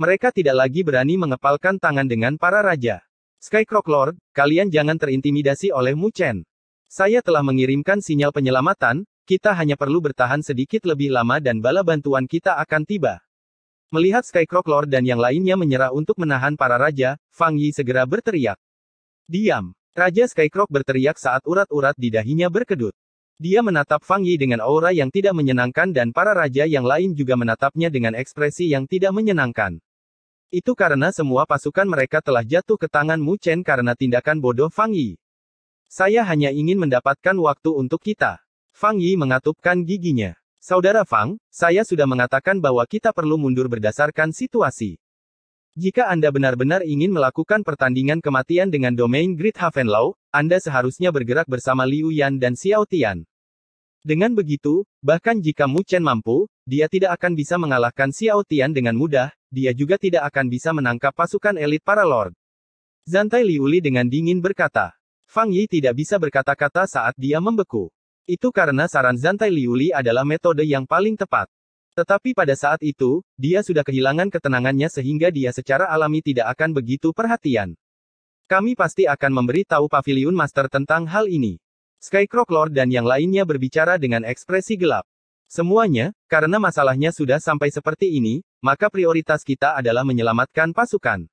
Mereka tidak lagi berani mengepalkan tangan dengan para raja. Skycrock Lord, kalian jangan terintimidasi oleh Mu Chen. Saya telah mengirimkan sinyal penyelamatan, kita hanya perlu bertahan sedikit lebih lama dan bala bantuan kita akan tiba. Melihat Skycrock Lord dan yang lainnya menyerah untuk menahan para raja, Fang Yi segera berteriak. Diam. Raja Skycrock berteriak saat urat-urat di dahinya berkedut. Dia menatap Fang Yi dengan aura yang tidak menyenangkan dan para raja yang lain juga menatapnya dengan ekspresi yang tidak menyenangkan. Itu karena semua pasukan mereka telah jatuh ke tangan Mu Chen karena tindakan bodoh Fang Yi. Saya hanya ingin mendapatkan waktu untuk kita. Fang Yi mengatupkan giginya. Saudara Fang, saya sudah mengatakan bahwa kita perlu mundur berdasarkan situasi. Jika Anda benar-benar ingin melakukan pertandingan kematian dengan domain Great Haven Law, Anda seharusnya bergerak bersama Liu Yan dan Xiao Tian. Dengan begitu, bahkan jika Mu Chen mampu, dia tidak akan bisa mengalahkan Xiao Tian dengan mudah, dia juga tidak akan bisa menangkap pasukan elit para lord. Zantai Liuli dengan dingin berkata. Fang Yi tidak bisa berkata-kata saat dia membeku. Itu karena saran Zantai Liuli adalah metode yang paling tepat. Tetapi pada saat itu, dia sudah kehilangan ketenangannya sehingga dia secara alami tidak akan begitu perhatian. Kami pasti akan memberi tahu Pavilion Master tentang hal ini. Skycrock Lord dan yang lainnya berbicara dengan ekspresi gelap. Semuanya, karena masalahnya sudah sampai seperti ini, maka prioritas kita adalah menyelamatkan pasukan.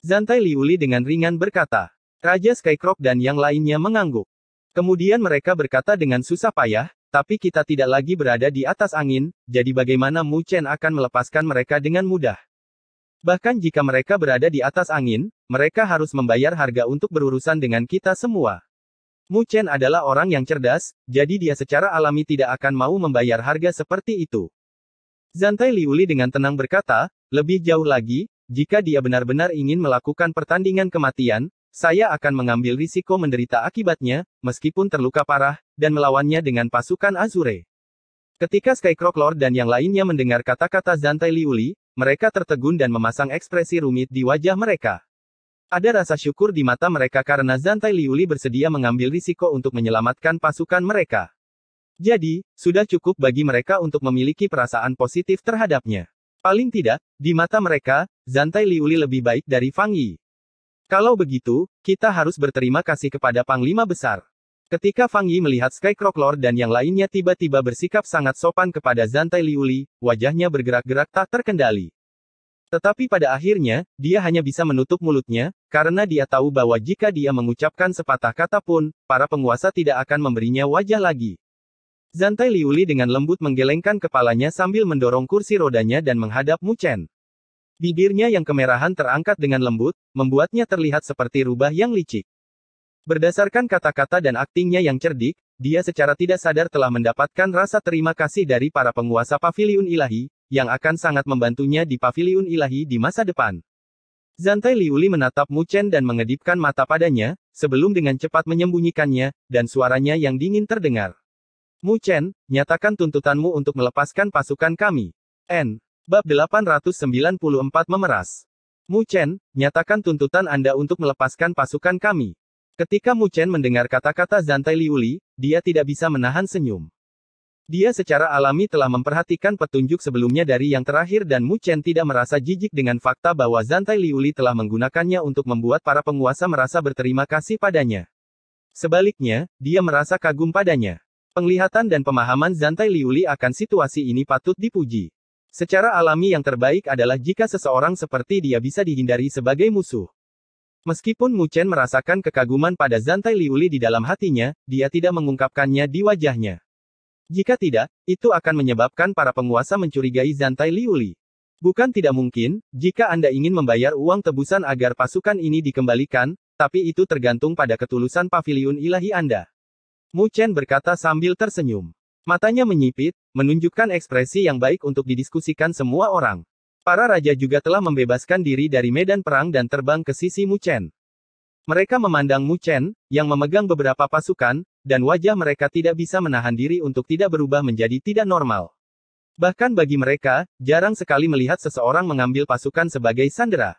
Zantai Liuli dengan ringan berkata. Raja Skycrock dan yang lainnya mengangguk. Kemudian mereka berkata dengan susah payah, tapi kita tidak lagi berada di atas angin, jadi bagaimana Mu Chen akan melepaskan mereka dengan mudah. Bahkan jika mereka berada di atas angin, mereka harus membayar harga untuk berurusan dengan kita semua. Mu Chen adalah orang yang cerdas, jadi dia secara alami tidak akan mau membayar harga seperti itu. Zantai Liuli dengan tenang berkata, lebih jauh lagi, jika dia benar-benar ingin melakukan pertandingan kematian, saya akan mengambil risiko menderita akibatnya, meskipun terluka parah, dan melawannya dengan pasukan Azure. Ketika Skycroc Lord dan yang lainnya mendengar kata-kata Zantai Liuli, mereka tertegun dan memasang ekspresi rumit di wajah mereka. Ada rasa syukur di mata mereka karena Zantai Liuli bersedia mengambil risiko untuk menyelamatkan pasukan mereka. Jadi, sudah cukup bagi mereka untuk memiliki perasaan positif terhadapnya. Paling tidak, di mata mereka, Zantai Liuli lebih baik dari Fang Yi. Kalau begitu, kita harus berterima kasih kepada Panglima Besar. Ketika Fang Yi melihat Sky Croc dan yang lainnya tiba-tiba bersikap sangat sopan kepada Zantai Liuli, wajahnya bergerak-gerak tak terkendali. Tetapi pada akhirnya, dia hanya bisa menutup mulutnya, karena dia tahu bahwa jika dia mengucapkan sepatah kata pun, para penguasa tidak akan memberinya wajah lagi. Zantai Liuli dengan lembut menggelengkan kepalanya sambil mendorong kursi rodanya dan menghadap Mu Chen. Bibirnya yang kemerahan terangkat dengan lembut, membuatnya terlihat seperti rubah yang licik. Berdasarkan kata-kata dan aktingnya yang cerdik, dia secara tidak sadar telah mendapatkan rasa terima kasih dari para penguasa paviliun ilahi, yang akan sangat membantunya di paviliun ilahi di masa depan. Zantai Liuli menatap Mu Chen dan mengedipkan mata padanya, sebelum dengan cepat menyembunyikannya, dan suaranya yang dingin terdengar. Mu Chen, nyatakan tuntutanmu untuk melepaskan pasukan kami. N. Bab 894 memeras. Mu Chen, nyatakan tuntutan Anda untuk melepaskan pasukan kami. Ketika Mu Chen mendengar kata-kata Zantai Liuli, dia tidak bisa menahan senyum. Dia secara alami telah memperhatikan petunjuk sebelumnya dari yang terakhir dan Mu Chen tidak merasa jijik dengan fakta bahwa Zantai Liuli telah menggunakannya untuk membuat para penguasa merasa berterima kasih padanya. Sebaliknya, dia merasa kagum padanya. Penglihatan dan pemahaman Zantai Liuli akan situasi ini patut dipuji. Secara alami yang terbaik adalah jika seseorang seperti dia bisa dihindari sebagai musuh. Meskipun Mu Chen merasakan kekaguman pada Zantai Liuli di dalam hatinya, dia tidak mengungkapkannya di wajahnya. Jika tidak, itu akan menyebabkan para penguasa mencurigai Zantai Liuli. Bukan tidak mungkin, jika Anda ingin membayar uang tebusan agar pasukan ini dikembalikan, tapi itu tergantung pada ketulusan pavilion ilahi Anda. Mu Chen berkata sambil tersenyum. Matanya menyipit, menunjukkan ekspresi yang baik untuk didiskusikan semua orang. Para raja juga telah membebaskan diri dari medan perang dan terbang ke sisi Mu Chen. Mereka memandang Mu Chen, yang memegang beberapa pasukan, dan wajah mereka tidak bisa menahan diri untuk tidak berubah menjadi tidak normal. Bahkan bagi mereka, jarang sekali melihat seseorang mengambil pasukan sebagai sandera.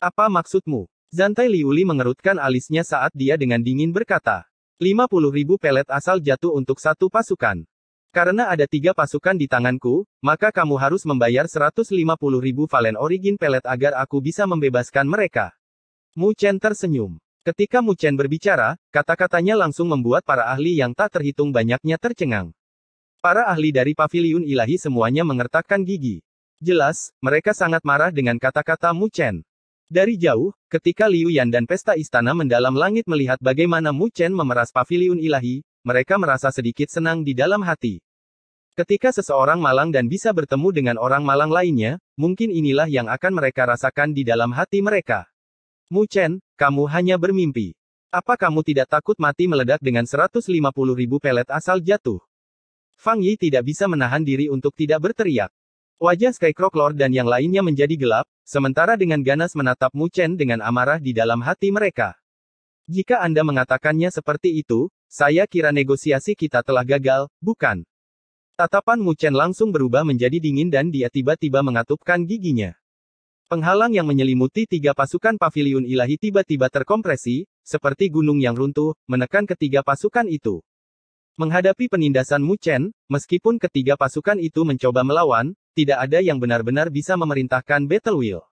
Apa maksudmu? Zantai Liuli mengerutkan alisnya saat dia dengan dingin berkata. 50 ribu pelet asal jatuh untuk satu pasukan. Karena ada tiga pasukan di tanganku, maka kamu harus membayar 150 ribu valen origin pelet agar aku bisa membebaskan mereka. Mu Chen tersenyum. Ketika Mu Chen berbicara, kata-katanya langsung membuat para ahli yang tak terhitung banyaknya tercengang. Para ahli dari paviliun ilahi semuanya mengertakkan gigi. Jelas, mereka sangat marah dengan kata-kata Mu Chen. Dari jauh, ketika Liu Yan dan pesta istana mendalam langit melihat bagaimana Mu Chen memeras paviliun ilahi, mereka merasa sedikit senang di dalam hati. Ketika seseorang malang dan bisa bertemu dengan orang malang lainnya, mungkin inilah yang akan mereka rasakan di dalam hati mereka. Mu Chen, kamu hanya bermimpi. Apa kamu tidak takut mati meledak dengan 150 ribu pelet asal jatuh? Fang Yi tidak bisa menahan diri untuk tidak berteriak. Wajah Skycroc Lord dan yang lainnya menjadi gelap, sementara dengan ganas menatap Mu Chen dengan amarah di dalam hati mereka. Jika Anda mengatakannya seperti itu, saya kira negosiasi kita telah gagal, bukan? Tatapan Mu Chen langsung berubah menjadi dingin dan dia tiba-tiba mengatupkan giginya. Penghalang yang menyelimuti tiga pasukan pavilion ilahi tiba-tiba terkompresi, seperti gunung yang runtuh, menekan ketiga pasukan itu. Menghadapi penindasan Muchen, meskipun ketiga pasukan itu mencoba melawan, tidak ada yang benar-benar bisa memerintahkan Battle Wheel.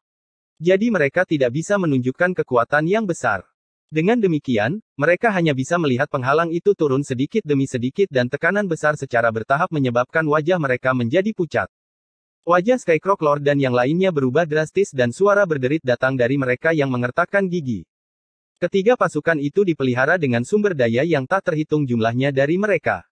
Jadi mereka tidak bisa menunjukkan kekuatan yang besar. Dengan demikian, mereka hanya bisa melihat penghalang itu turun sedikit demi sedikit dan tekanan besar secara bertahap menyebabkan wajah mereka menjadi pucat. Wajah Skycroc Lord dan yang lainnya berubah drastis dan suara berderit datang dari mereka yang mengertakkan gigi. Ketiga pasukan itu dipelihara dengan sumber daya yang tak terhitung jumlahnya dari mereka.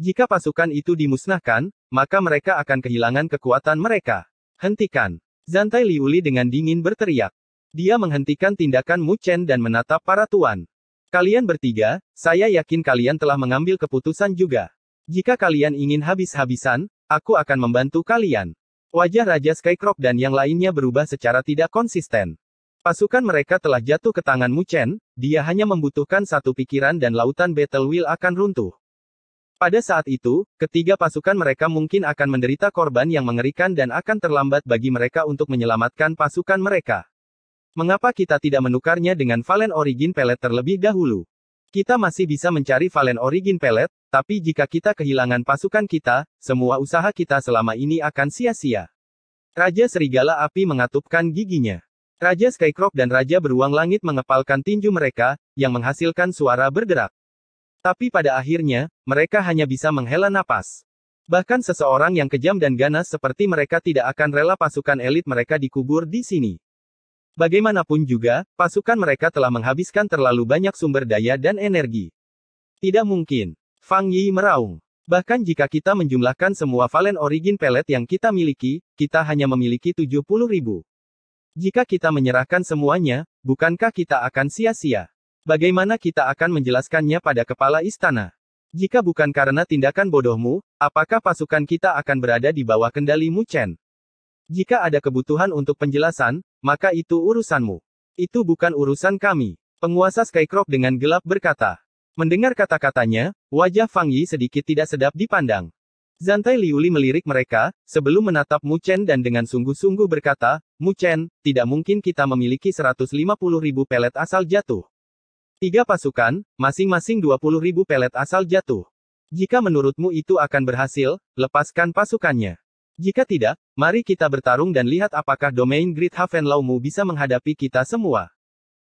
Jika pasukan itu dimusnahkan, maka mereka akan kehilangan kekuatan mereka. Hentikan. Zantai Liuli dengan dingin berteriak. Dia menghentikan tindakan Mu Chen dan menatap para tuan. Kalian bertiga, saya yakin kalian telah mengambil keputusan juga. Jika kalian ingin habis-habisan, aku akan membantu kalian. Wajah Raja Skycrop dan yang lainnya berubah secara tidak konsisten. Pasukan mereka telah jatuh ke tangan Muchen, dia hanya membutuhkan satu pikiran dan lautan Battle Wheel akan runtuh. Pada saat itu, ketiga pasukan mereka mungkin akan menderita korban yang mengerikan dan akan terlambat bagi mereka untuk menyelamatkan pasukan mereka. Mengapa kita tidak menukarnya dengan Valen Origin Pellet terlebih dahulu? Kita masih bisa mencari Valen Origin Pellet, tapi jika kita kehilangan pasukan kita, semua usaha kita selama ini akan sia-sia. Raja Serigala Api mengatupkan giginya. Raja Skycrop dan Raja Beruang Langit mengepalkan tinju mereka, yang menghasilkan suara berderak. Tapi pada akhirnya, mereka hanya bisa menghela napas. Bahkan seseorang yang kejam dan ganas seperti mereka tidak akan rela pasukan elit mereka dikubur di sini. Bagaimanapun juga, pasukan mereka telah menghabiskan terlalu banyak sumber daya dan energi. Tidak mungkin. Fang Yi meraung. Bahkan jika kita menjumlahkan semua valen origin Pellet yang kita miliki, kita hanya memiliki 70 ribu. Jika kita menyerahkan semuanya, bukankah kita akan sia-sia? Bagaimana kita akan menjelaskannya pada kepala istana? Jika bukan karena tindakan bodohmu, apakah pasukan kita akan berada di bawah kendalimu Chen? Jika ada kebutuhan untuk penjelasan, maka itu urusanmu. Itu bukan urusan kami. Penguasa Skycrop dengan gelap berkata. Mendengar kata-katanya, wajah Fang Yi sedikit tidak sedap dipandang. Zantai Liuli melirik mereka, sebelum menatap Mu Chen dan dengan sungguh-sungguh berkata, Mu Chen, tidak mungkin kita memiliki 150 ribu pelet asal jatuh. Tiga pasukan, masing-masing 20 ribu pelet asal jatuh. Jika menurutmu itu akan berhasil, lepaskan pasukannya. Jika tidak, mari kita bertarung dan lihat apakah domain Great Haven Laumu bisa menghadapi kita semua.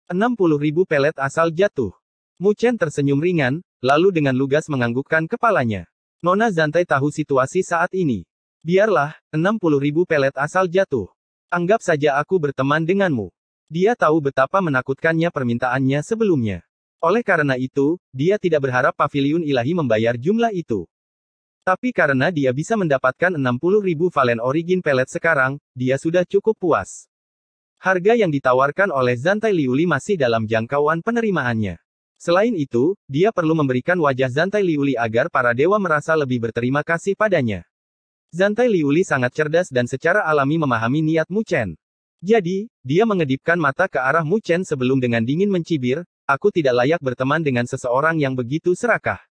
60 ribu pelet asal jatuh. Mu Chen tersenyum ringan, lalu dengan lugas menganggukkan kepalanya. Nona Zantai tahu situasi saat ini. Biarlah, 60 ribu pelet asal jatuh. Anggap saja aku berteman denganmu. Dia tahu betapa menakutkannya permintaannya sebelumnya. Oleh karena itu, dia tidak berharap pavilion ilahi membayar jumlah itu. Tapi karena dia bisa mendapatkan 60 ribu valen origin pelet sekarang, dia sudah cukup puas. Harga yang ditawarkan oleh Zantai Liuli masih dalam jangkauan penerimaannya. Selain itu, dia perlu memberikan wajah Zantai Liuli agar para dewa merasa lebih berterima kasih padanya. Zantai Liuli sangat cerdas dan secara alami memahami niat Mu Chen. Jadi, dia mengedipkan mata ke arah Mu Chen sebelum dengan dingin mencibir, aku tidak layak berteman dengan seseorang yang begitu serakah.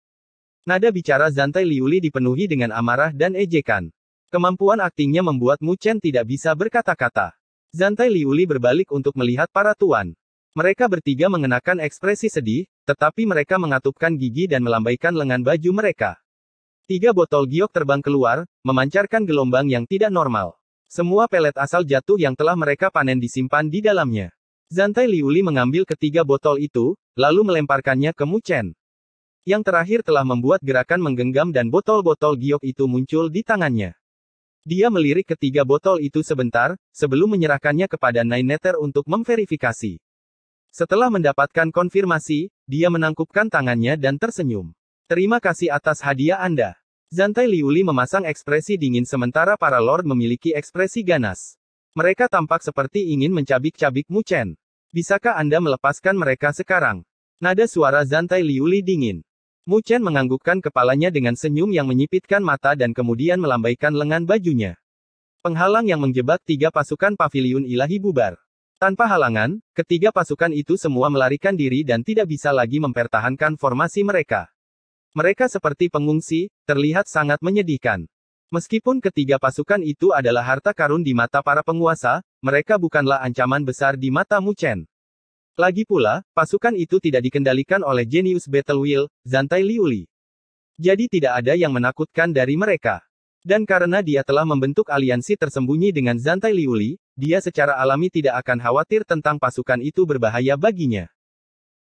Nada bicara Zantai Liuli dipenuhi dengan amarah dan ejekan. Kemampuan aktingnya membuat Mu Chen tidak bisa berkata-kata. Zantai Liuli berbalik untuk melihat para tuan. Mereka bertiga mengenakan ekspresi sedih, tetapi mereka mengatupkan gigi dan melambaikan lengan baju mereka. Tiga botol giok terbang keluar, memancarkan gelombang yang tidak normal. Semua pelet asal jatuh yang telah mereka panen disimpan di dalamnya. Zantai Liuli mengambil ketiga botol itu, lalu melemparkannya ke Mucen. Yang terakhir telah membuat gerakan menggenggam dan botol-botol giok itu muncul di tangannya. Dia melirik ketiga botol itu sebentar, sebelum menyerahkannya kepada Nine Nether untuk memverifikasi. Setelah mendapatkan konfirmasi, dia menangkupkan tangannya dan tersenyum. Terima kasih atas hadiah Anda. Zantai Liuli memasang ekspresi dingin sementara para lord memiliki ekspresi ganas. Mereka tampak seperti ingin mencabik-cabik Mu Chen. Bisakah Anda melepaskan mereka sekarang? Nada suara Zantai Liuli dingin. Mu Chen menganggukkan kepalanya dengan senyum yang menyipitkan mata dan kemudian melambaikan lengan bajunya. Penghalang yang menjebak tiga pasukan paviliun ilahi bubar. Tanpa halangan, ketiga pasukan itu semua melarikan diri dan tidak bisa lagi mempertahankan formasi mereka. Mereka seperti pengungsi, terlihat sangat menyedihkan. Meskipun ketiga pasukan itu adalah harta karun di mata para penguasa, mereka bukanlah ancaman besar di mata Muchen. Lagi pula, pasukan itu tidak dikendalikan oleh jenius Battle Zantai Liuli. Jadi tidak ada yang menakutkan dari mereka. Dan karena dia telah membentuk aliansi tersembunyi dengan Zantai Liuli, dia secara alami tidak akan khawatir tentang pasukan itu berbahaya baginya.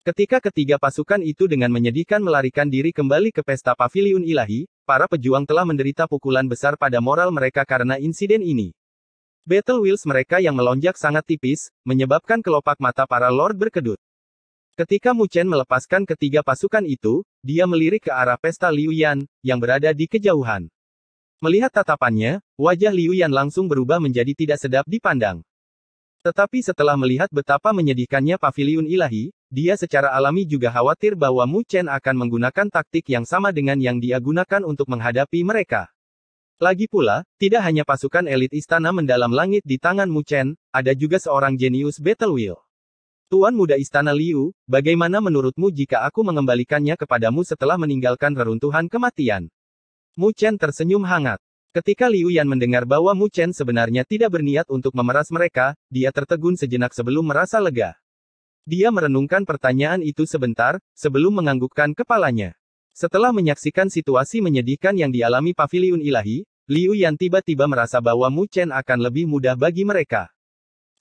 Ketika ketiga pasukan itu dengan menyedihkan melarikan diri kembali ke pesta paviliun ilahi, para pejuang telah menderita pukulan besar pada moral mereka karena insiden ini. Battle wheels mereka yang melonjak sangat tipis, menyebabkan kelopak mata para lord berkedut. Ketika Mu Chen melepaskan ketiga pasukan itu, dia melirik ke arah pesta Liu Yan, yang berada di kejauhan. Melihat tatapannya, wajah Liu Yan langsung berubah menjadi tidak sedap dipandang. Tetapi setelah melihat betapa menyedihkannya paviliun ilahi, dia secara alami juga khawatir bahwa Mu Chen akan menggunakan taktik yang sama dengan yang dia gunakan untuk menghadapi mereka. Lagi pula, tidak hanya pasukan elit istana mendalam langit di tangan Mu Chen, ada juga seorang jenius Battle Wheel. Tuan muda istana Liu, bagaimana menurutmu jika aku mengembalikannya kepadamu setelah meninggalkan reruntuhan kematian? Mu Chen tersenyum hangat. Ketika Liu Yan mendengar bahwa Mu Chen sebenarnya tidak berniat untuk memeras mereka, dia tertegun sejenak sebelum merasa lega. Dia merenungkan pertanyaan itu sebentar, sebelum menganggukkan kepalanya. Setelah menyaksikan situasi menyedihkan yang dialami Paviliun Ilahi, Liu Yan tiba-tiba merasa bahwa Mu Chen akan lebih mudah bagi mereka.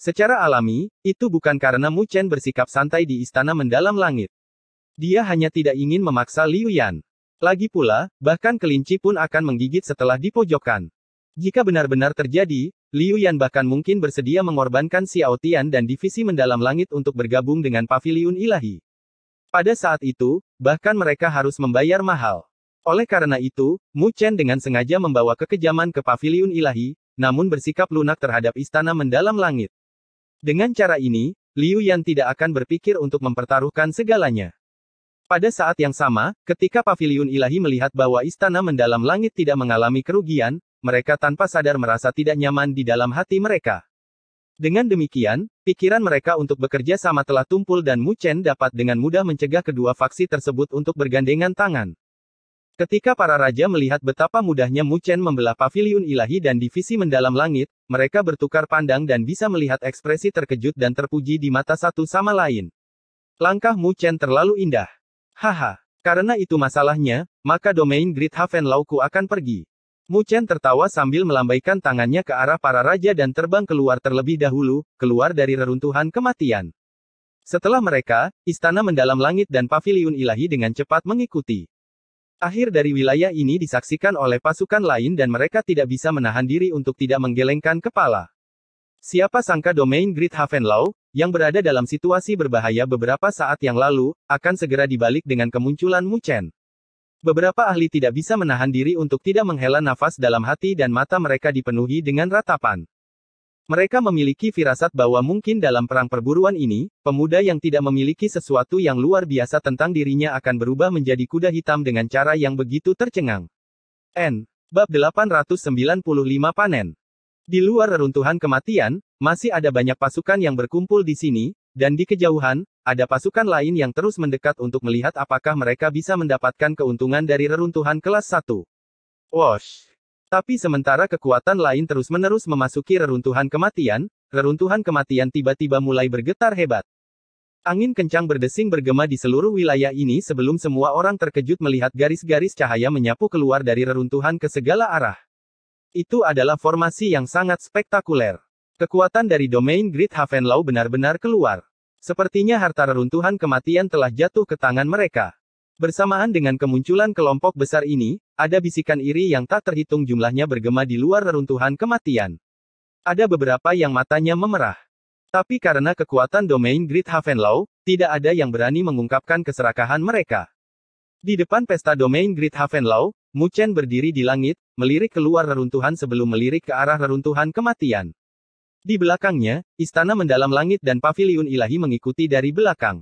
Secara alami, itu bukan karena Mu Chen bersikap santai di istana mendalam langit. Dia hanya tidak ingin memaksa Liu Yan. Lagi pula, bahkan kelinci pun akan menggigit setelah dipojokkan. Jika benar-benar terjadi, Liu Yan bahkan mungkin bersedia mengorbankan Xiao Tian dan divisi mendalam langit untuk bergabung dengan paviliun ilahi. Pada saat itu, bahkan mereka harus membayar mahal. Oleh karena itu, Mu Chen dengan sengaja membawa kekejaman ke paviliun ilahi, namun bersikap lunak terhadap istana mendalam langit. Dengan cara ini, Liu Yan tidak akan berpikir untuk mempertaruhkan segalanya. Pada saat yang sama, ketika paviliun ilahi melihat bahwa istana mendalam langit tidak mengalami kerugian, mereka tanpa sadar merasa tidak nyaman di dalam hati mereka. Dengan demikian, pikiran mereka untuk bekerja sama telah tumpul dan Mu Chen dapat dengan mudah mencegah kedua faksi tersebut untuk bergandengan tangan. Ketika para raja melihat betapa mudahnya Mu Chen membelah paviliun ilahi dan divisi mendalam langit, mereka bertukar pandang dan bisa melihat ekspresi terkejut dan terpuji di mata satu sama lain. Langkah Mu Chen terlalu indah. Haha, karena itu masalahnya, maka domain Great Haven Lauku akan pergi. Mu Chen tertawa sambil melambaikan tangannya ke arah para raja dan terbang keluar terlebih dahulu, keluar dari reruntuhan kematian. Setelah mereka, istana mendalam langit dan pavilion ilahi dengan cepat mengikuti. Akhir dari wilayah ini disaksikan oleh pasukan lain dan mereka tidak bisa menahan diri untuk tidak menggelengkan kepala. Siapa sangka domain Great Lau? yang berada dalam situasi berbahaya beberapa saat yang lalu, akan segera dibalik dengan kemunculan Mu Chen. Beberapa ahli tidak bisa menahan diri untuk tidak menghela nafas dalam hati dan mata mereka dipenuhi dengan ratapan. Mereka memiliki firasat bahwa mungkin dalam perang perburuan ini, pemuda yang tidak memiliki sesuatu yang luar biasa tentang dirinya akan berubah menjadi kuda hitam dengan cara yang begitu tercengang. N. Bab 895 Panen Di luar reruntuhan kematian, masih ada banyak pasukan yang berkumpul di sini, dan di kejauhan, ada pasukan lain yang terus mendekat untuk melihat apakah mereka bisa mendapatkan keuntungan dari reruntuhan kelas 1. Wash. Tapi sementara kekuatan lain terus-menerus memasuki reruntuhan kematian, reruntuhan kematian tiba-tiba mulai bergetar hebat. Angin kencang berdesing bergema di seluruh wilayah ini sebelum semua orang terkejut melihat garis-garis cahaya menyapu keluar dari reruntuhan ke segala arah. Itu adalah formasi yang sangat spektakuler. Kekuatan dari domain Great Law benar-benar keluar. Sepertinya harta reruntuhan kematian telah jatuh ke tangan mereka. Bersamaan dengan kemunculan kelompok besar ini, ada bisikan iri yang tak terhitung jumlahnya bergema di luar reruntuhan kematian. Ada beberapa yang matanya memerah. Tapi karena kekuatan domain Great Law, tidak ada yang berani mengungkapkan keserakahan mereka. Di depan pesta domain Great Mu Chen berdiri di langit, melirik keluar reruntuhan sebelum melirik ke arah reruntuhan kematian. Di belakangnya, istana mendalam langit dan paviliun ilahi mengikuti dari belakang.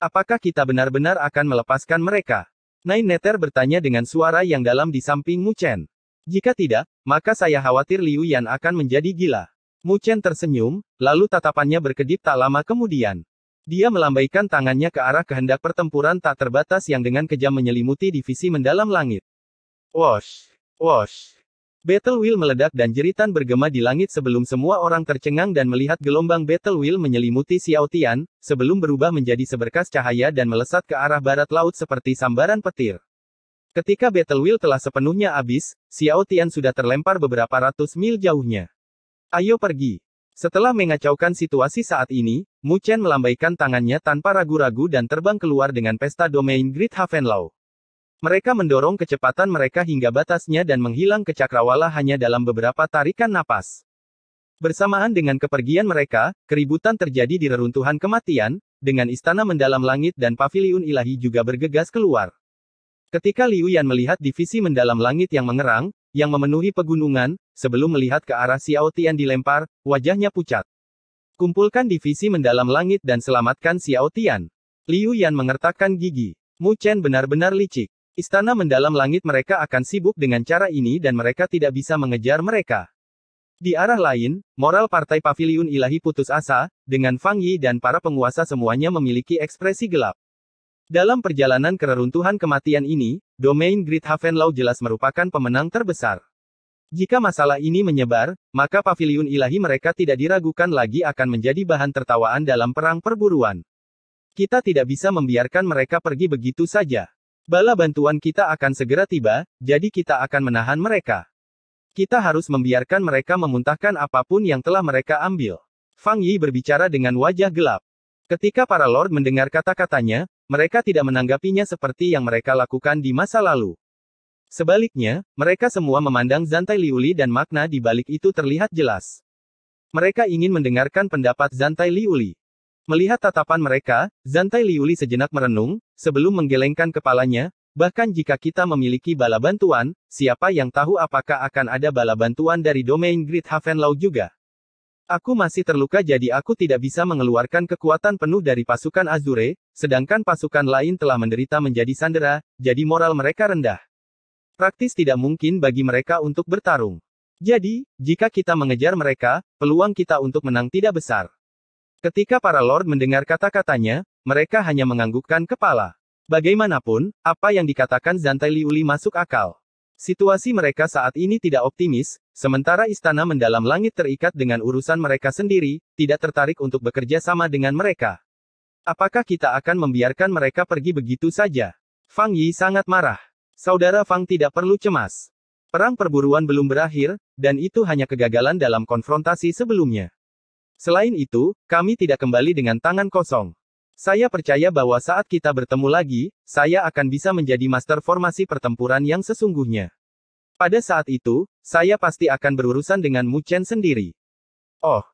Apakah kita benar-benar akan melepaskan mereka? Nine Neter bertanya dengan suara yang dalam di samping Mu Chen. Jika tidak, maka saya khawatir Liu Yan akan menjadi gila. Mu Chen tersenyum, lalu tatapannya berkedip tak lama kemudian. Dia melambaikan tangannya ke arah kehendak pertempuran tak terbatas yang dengan kejam menyelimuti divisi mendalam langit. Wash! Wash! Battle Wheel meledak dan jeritan bergema di langit sebelum semua orang tercengang dan melihat gelombang Battle Wheel menyelimuti Tian, sebelum berubah menjadi seberkas cahaya dan melesat ke arah barat laut seperti sambaran petir. Ketika Battle Wheel telah sepenuhnya habis, Xiao Tian sudah terlempar beberapa ratus mil jauhnya. Ayo pergi. Setelah mengacaukan situasi saat ini, Mu Chen melambaikan tangannya tanpa ragu-ragu dan terbang keluar dengan pesta domain Great Law. Mereka mendorong kecepatan mereka hingga batasnya dan menghilang ke cakrawala hanya dalam beberapa tarikan napas. Bersamaan dengan kepergian mereka, keributan terjadi di reruntuhan kematian, dengan istana mendalam langit dan pavilion ilahi juga bergegas keluar. Ketika Liu Yan melihat divisi mendalam langit yang mengerang, yang memenuhi pegunungan, sebelum melihat ke arah Xiao Tian dilempar, wajahnya pucat. Kumpulkan divisi mendalam langit dan selamatkan Xiao Tian. Liu Yan mengertakkan gigi. Mu Chen benar-benar licik. Istana mendalam langit mereka akan sibuk dengan cara ini dan mereka tidak bisa mengejar mereka. Di arah lain, moral Partai Paviliun Ilahi putus asa, dengan Fang Yi dan para penguasa semuanya memiliki ekspresi gelap. Dalam perjalanan kereruntuhan kematian ini, domain Great Law jelas merupakan pemenang terbesar. Jika masalah ini menyebar, maka paviliun ilahi mereka tidak diragukan lagi akan menjadi bahan tertawaan dalam perang perburuan. Kita tidak bisa membiarkan mereka pergi begitu saja. Bala bantuan kita akan segera tiba, jadi kita akan menahan mereka. Kita harus membiarkan mereka memuntahkan apapun yang telah mereka ambil. Fang Yi berbicara dengan wajah gelap. Ketika para lord mendengar kata-katanya, mereka tidak menanggapinya seperti yang mereka lakukan di masa lalu. Sebaliknya, mereka semua memandang Zantai Liuli dan makna di balik itu terlihat jelas. Mereka ingin mendengarkan pendapat Zantai Liuli. Melihat tatapan mereka, Zantai Liuli sejenak merenung, sebelum menggelengkan kepalanya, bahkan jika kita memiliki bala bantuan, siapa yang tahu apakah akan ada bala bantuan dari domain Great Haven Law juga. Aku masih terluka jadi aku tidak bisa mengeluarkan kekuatan penuh dari pasukan Azure, sedangkan pasukan lain telah menderita menjadi sandera, jadi moral mereka rendah. Praktis tidak mungkin bagi mereka untuk bertarung. Jadi, jika kita mengejar mereka, peluang kita untuk menang tidak besar. Ketika para lord mendengar kata-katanya, mereka hanya menganggukkan kepala. Bagaimanapun, apa yang dikatakan Zantai Liuli masuk akal. Situasi mereka saat ini tidak optimis, sementara istana mendalam langit terikat dengan urusan mereka sendiri, tidak tertarik untuk bekerja sama dengan mereka. Apakah kita akan membiarkan mereka pergi begitu saja? Fang Yi sangat marah. Saudara Fang tidak perlu cemas. Perang perburuan belum berakhir, dan itu hanya kegagalan dalam konfrontasi sebelumnya. Selain itu, kami tidak kembali dengan tangan kosong. Saya percaya bahwa saat kita bertemu lagi, saya akan bisa menjadi master formasi pertempuran yang sesungguhnya. Pada saat itu, saya pasti akan berurusan dengan Mu Chen sendiri. Oh.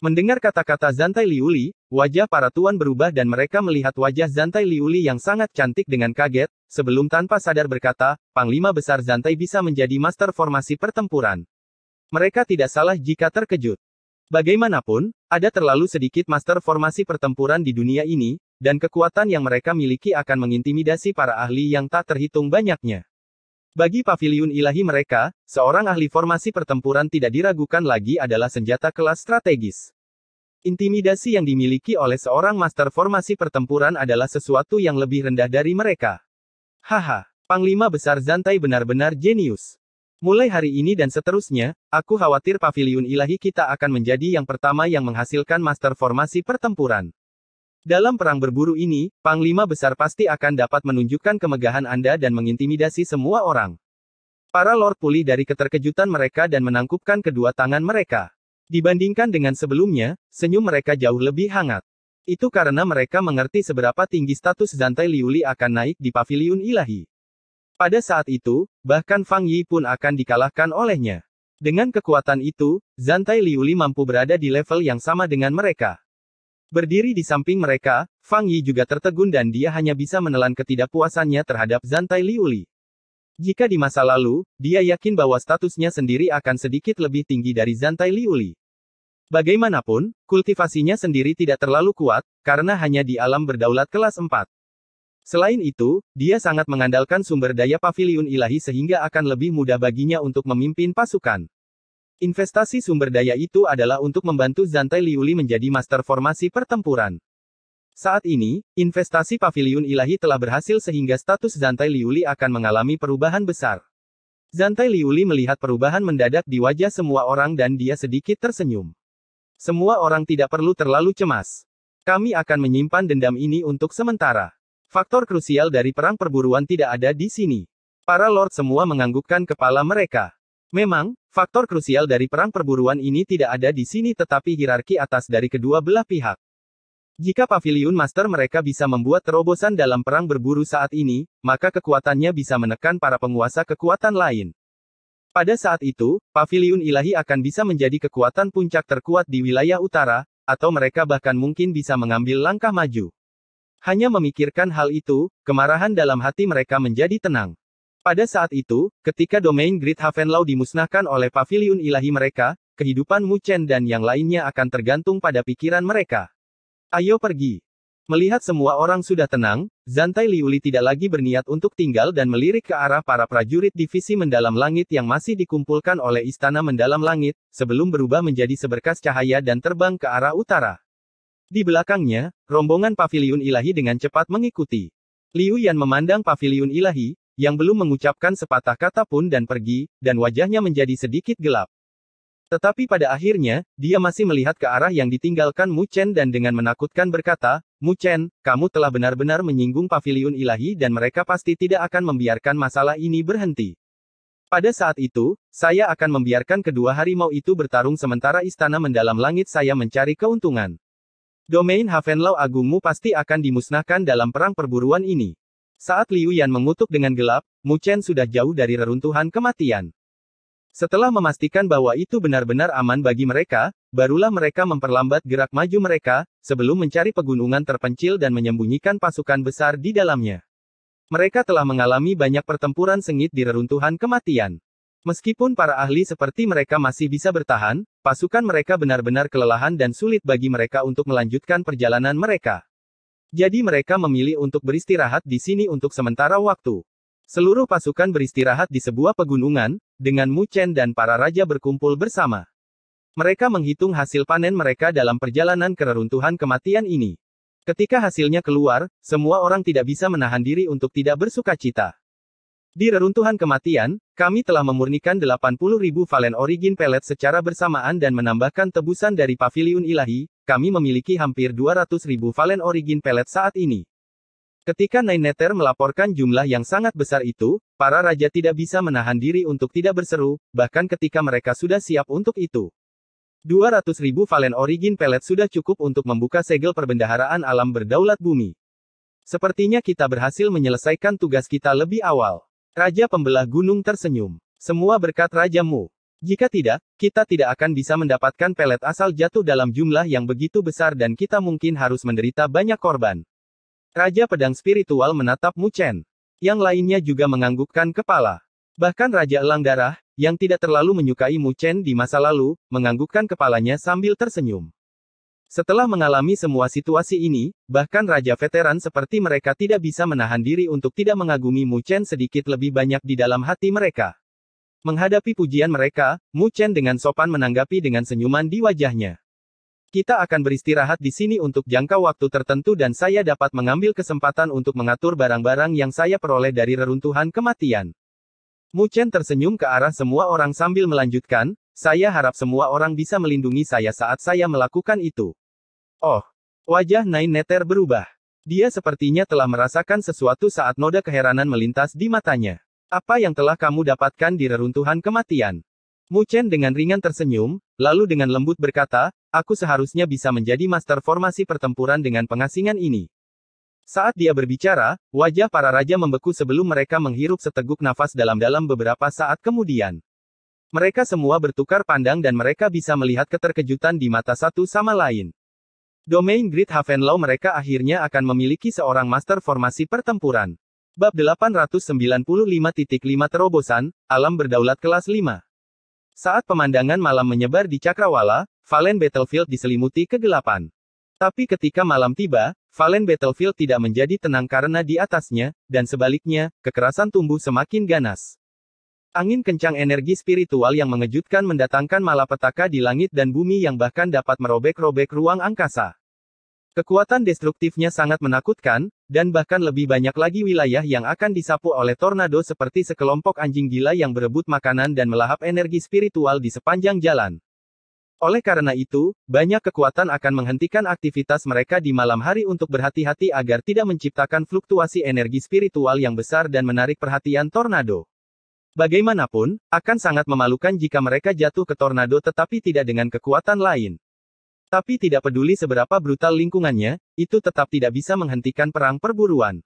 Mendengar kata-kata Zantai Liuli, wajah para tuan berubah dan mereka melihat wajah Zantai Liuli yang sangat cantik dengan kaget, sebelum tanpa sadar berkata, Panglima Besar Zantai bisa menjadi master formasi pertempuran. Mereka tidak salah jika terkejut. Bagaimanapun, ada terlalu sedikit master formasi pertempuran di dunia ini, dan kekuatan yang mereka miliki akan mengintimidasi para ahli yang tak terhitung banyaknya. Bagi pavilion ilahi mereka, seorang ahli formasi pertempuran tidak diragukan lagi adalah senjata kelas strategis. Intimidasi yang dimiliki oleh seorang master formasi pertempuran adalah sesuatu yang lebih rendah dari mereka. Haha, Panglima Besar Zantai benar-benar jenius. Mulai hari ini dan seterusnya, aku khawatir pavilion ilahi kita akan menjadi yang pertama yang menghasilkan master formasi pertempuran. Dalam perang berburu ini, Panglima Besar pasti akan dapat menunjukkan kemegahan Anda dan mengintimidasi semua orang. Para Lord pulih dari keterkejutan mereka dan menangkupkan kedua tangan mereka. Dibandingkan dengan sebelumnya, senyum mereka jauh lebih hangat. Itu karena mereka mengerti seberapa tinggi status Zantai Liuli akan naik di pavilion ilahi. Pada saat itu, bahkan Fang Yi pun akan dikalahkan olehnya. Dengan kekuatan itu, Zantai Liuli mampu berada di level yang sama dengan mereka. Berdiri di samping mereka, Fang Yi juga tertegun dan dia hanya bisa menelan ketidakpuasannya terhadap Zantai Liuli. Jika di masa lalu, dia yakin bahwa statusnya sendiri akan sedikit lebih tinggi dari Zantai Liuli. Bagaimanapun, kultivasinya sendiri tidak terlalu kuat, karena hanya di alam berdaulat kelas 4. Selain itu, dia sangat mengandalkan sumber daya pavilion ilahi sehingga akan lebih mudah baginya untuk memimpin pasukan. Investasi sumber daya itu adalah untuk membantu Zantai Liuli menjadi master formasi pertempuran. Saat ini, investasi pavilion ilahi telah berhasil sehingga status Zantai Liuli akan mengalami perubahan besar. Zantai Liuli melihat perubahan mendadak di wajah semua orang dan dia sedikit tersenyum. Semua orang tidak perlu terlalu cemas. Kami akan menyimpan dendam ini untuk sementara. Faktor krusial dari perang perburuan tidak ada di sini. Para lord semua menganggukkan kepala mereka. Memang, faktor krusial dari perang perburuan ini tidak ada di sini tetapi hierarki atas dari kedua belah pihak. Jika pavilion master mereka bisa membuat terobosan dalam perang berburu saat ini, maka kekuatannya bisa menekan para penguasa kekuatan lain. Pada saat itu, pavilion ilahi akan bisa menjadi kekuatan puncak terkuat di wilayah utara, atau mereka bahkan mungkin bisa mengambil langkah maju. Hanya memikirkan hal itu, kemarahan dalam hati mereka menjadi tenang. Pada saat itu, ketika domain Great Law dimusnahkan oleh pavilion ilahi mereka, kehidupan Mu Chen dan yang lainnya akan tergantung pada pikiran mereka. Ayo pergi. Melihat semua orang sudah tenang, Zantai Liuli tidak lagi berniat untuk tinggal dan melirik ke arah para prajurit divisi mendalam langit yang masih dikumpulkan oleh istana mendalam langit, sebelum berubah menjadi seberkas cahaya dan terbang ke arah utara. Di belakangnya, rombongan pavilion ilahi dengan cepat mengikuti. Liu Yan memandang pavilion ilahi, yang belum mengucapkan sepatah kata pun dan pergi, dan wajahnya menjadi sedikit gelap. Tetapi pada akhirnya, dia masih melihat ke arah yang ditinggalkan Mu Chen dan dengan menakutkan berkata, Mu Chen, kamu telah benar-benar menyinggung pavilion ilahi dan mereka pasti tidak akan membiarkan masalah ini berhenti. Pada saat itu, saya akan membiarkan kedua harimau itu bertarung sementara istana mendalam langit saya mencari keuntungan. Domain Havenlau Agungmu pasti akan dimusnahkan dalam perang perburuan ini. Saat Liu Yan mengutuk dengan gelap, Mu Chen sudah jauh dari reruntuhan kematian. Setelah memastikan bahwa itu benar-benar aman bagi mereka, barulah mereka memperlambat gerak maju mereka, sebelum mencari pegunungan terpencil dan menyembunyikan pasukan besar di dalamnya. Mereka telah mengalami banyak pertempuran sengit di reruntuhan kematian. Meskipun para ahli seperti mereka masih bisa bertahan, pasukan mereka benar-benar kelelahan dan sulit bagi mereka untuk melanjutkan perjalanan mereka. Jadi mereka memilih untuk beristirahat di sini untuk sementara waktu. Seluruh pasukan beristirahat di sebuah pegunungan, dengan Mu Chen dan para raja berkumpul bersama. Mereka menghitung hasil panen mereka dalam perjalanan kereruntuhan kematian ini. Ketika hasilnya keluar, semua orang tidak bisa menahan diri untuk tidak bersuka cita. Di reruntuhan kematian, kami telah memurnikan ribu valen origin Pellet secara bersamaan dan menambahkan tebusan dari Paviliun ilahi, kami memiliki hampir ribu valen origin Pellet saat ini. Ketika Nineter melaporkan jumlah yang sangat besar itu, para raja tidak bisa menahan diri untuk tidak berseru, bahkan ketika mereka sudah siap untuk itu. ribu valen origin Pellet sudah cukup untuk membuka segel perbendaharaan alam berdaulat bumi. Sepertinya kita berhasil menyelesaikan tugas kita lebih awal. Raja pembelah gunung tersenyum. Semua berkat rajamu. Jika tidak, kita tidak akan bisa mendapatkan pelet asal jatuh dalam jumlah yang begitu besar dan kita mungkin harus menderita banyak korban. Raja pedang spiritual menatap Mu Chen. Yang lainnya juga menganggukkan kepala. Bahkan Raja Elang Darah, yang tidak terlalu menyukai Mu Chen di masa lalu, menganggukkan kepalanya sambil tersenyum. Setelah mengalami semua situasi ini, bahkan raja veteran seperti mereka tidak bisa menahan diri untuk tidak mengagumi Mu Chen sedikit lebih banyak di dalam hati mereka. Menghadapi pujian mereka, Mu Chen dengan sopan menanggapi dengan senyuman di wajahnya. Kita akan beristirahat di sini untuk jangka waktu tertentu dan saya dapat mengambil kesempatan untuk mengatur barang-barang yang saya peroleh dari reruntuhan kematian. Mu Chen tersenyum ke arah semua orang sambil melanjutkan, saya harap semua orang bisa melindungi saya saat saya melakukan itu. Oh, wajah Nain Neter berubah. Dia sepertinya telah merasakan sesuatu saat noda keheranan melintas di matanya. Apa yang telah kamu dapatkan di reruntuhan kematian? Mu Chen dengan ringan tersenyum, lalu dengan lembut berkata, aku seharusnya bisa menjadi master formasi pertempuran dengan pengasingan ini. Saat dia berbicara, wajah para raja membeku sebelum mereka menghirup seteguk nafas dalam-dalam beberapa saat kemudian. Mereka semua bertukar pandang dan mereka bisa melihat keterkejutan di mata satu sama lain. Domain Grid Law mereka akhirnya akan memiliki seorang master formasi pertempuran. Bab 895.5 Terobosan, Alam Berdaulat Kelas 5 Saat pemandangan malam menyebar di Cakrawala, Valen Battlefield diselimuti kegelapan. Tapi ketika malam tiba, Valen Battlefield tidak menjadi tenang karena di atasnya, dan sebaliknya, kekerasan tumbuh semakin ganas. Angin kencang energi spiritual yang mengejutkan mendatangkan malapetaka di langit dan bumi yang bahkan dapat merobek-robek ruang angkasa. Kekuatan destruktifnya sangat menakutkan, dan bahkan lebih banyak lagi wilayah yang akan disapu oleh tornado seperti sekelompok anjing gila yang berebut makanan dan melahap energi spiritual di sepanjang jalan. Oleh karena itu, banyak kekuatan akan menghentikan aktivitas mereka di malam hari untuk berhati-hati agar tidak menciptakan fluktuasi energi spiritual yang besar dan menarik perhatian tornado. Bagaimanapun, akan sangat memalukan jika mereka jatuh ke tornado tetapi tidak dengan kekuatan lain. Tapi tidak peduli seberapa brutal lingkungannya, itu tetap tidak bisa menghentikan perang perburuan.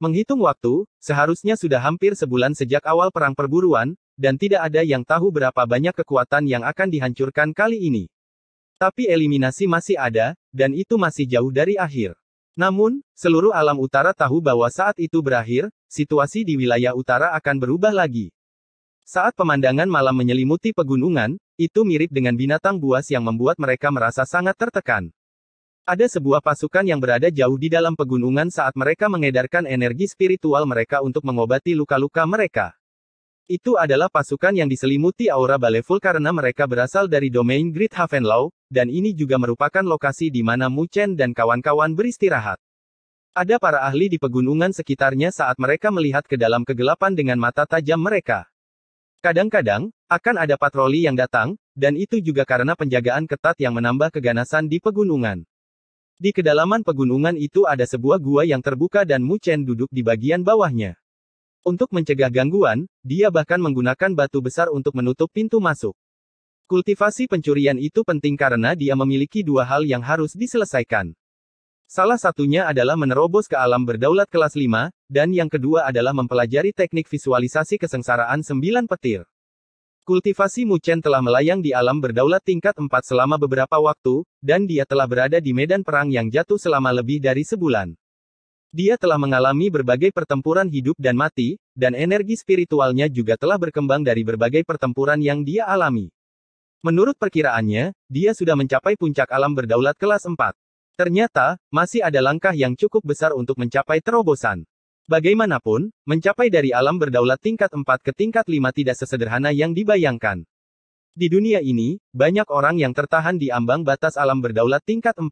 Menghitung waktu, seharusnya sudah hampir sebulan sejak awal perang perburuan, dan tidak ada yang tahu berapa banyak kekuatan yang akan dihancurkan kali ini. Tapi eliminasi masih ada, dan itu masih jauh dari akhir. Namun, seluruh alam utara tahu bahwa saat itu berakhir, situasi di wilayah utara akan berubah lagi. Saat pemandangan malam menyelimuti pegunungan, itu mirip dengan binatang buas yang membuat mereka merasa sangat tertekan. Ada sebuah pasukan yang berada jauh di dalam pegunungan saat mereka mengedarkan energi spiritual mereka untuk mengobati luka-luka mereka. Itu adalah pasukan yang diselimuti aura baleful karena mereka berasal dari domain Great Haven Law, dan ini juga merupakan lokasi di mana Mu Chen dan kawan-kawan beristirahat. Ada para ahli di pegunungan sekitarnya saat mereka melihat ke dalam kegelapan dengan mata tajam mereka. Kadang-kadang, akan ada patroli yang datang, dan itu juga karena penjagaan ketat yang menambah keganasan di pegunungan. Di kedalaman pegunungan itu ada sebuah gua yang terbuka dan Mu Chen duduk di bagian bawahnya. Untuk mencegah gangguan, dia bahkan menggunakan batu besar untuk menutup pintu masuk. Kultivasi pencurian itu penting karena dia memiliki dua hal yang harus diselesaikan. Salah satunya adalah menerobos ke alam berdaulat kelas 5, dan yang kedua adalah mempelajari teknik visualisasi kesengsaraan 9 petir. Kultivasi Muchen telah melayang di alam berdaulat tingkat 4 selama beberapa waktu, dan dia telah berada di medan perang yang jatuh selama lebih dari sebulan. Dia telah mengalami berbagai pertempuran hidup dan mati, dan energi spiritualnya juga telah berkembang dari berbagai pertempuran yang dia alami. Menurut perkiraannya, dia sudah mencapai puncak alam berdaulat kelas 4. Ternyata, masih ada langkah yang cukup besar untuk mencapai terobosan. Bagaimanapun, mencapai dari alam berdaulat tingkat 4 ke tingkat 5 tidak sesederhana yang dibayangkan. Di dunia ini, banyak orang yang tertahan di ambang batas alam berdaulat tingkat 4.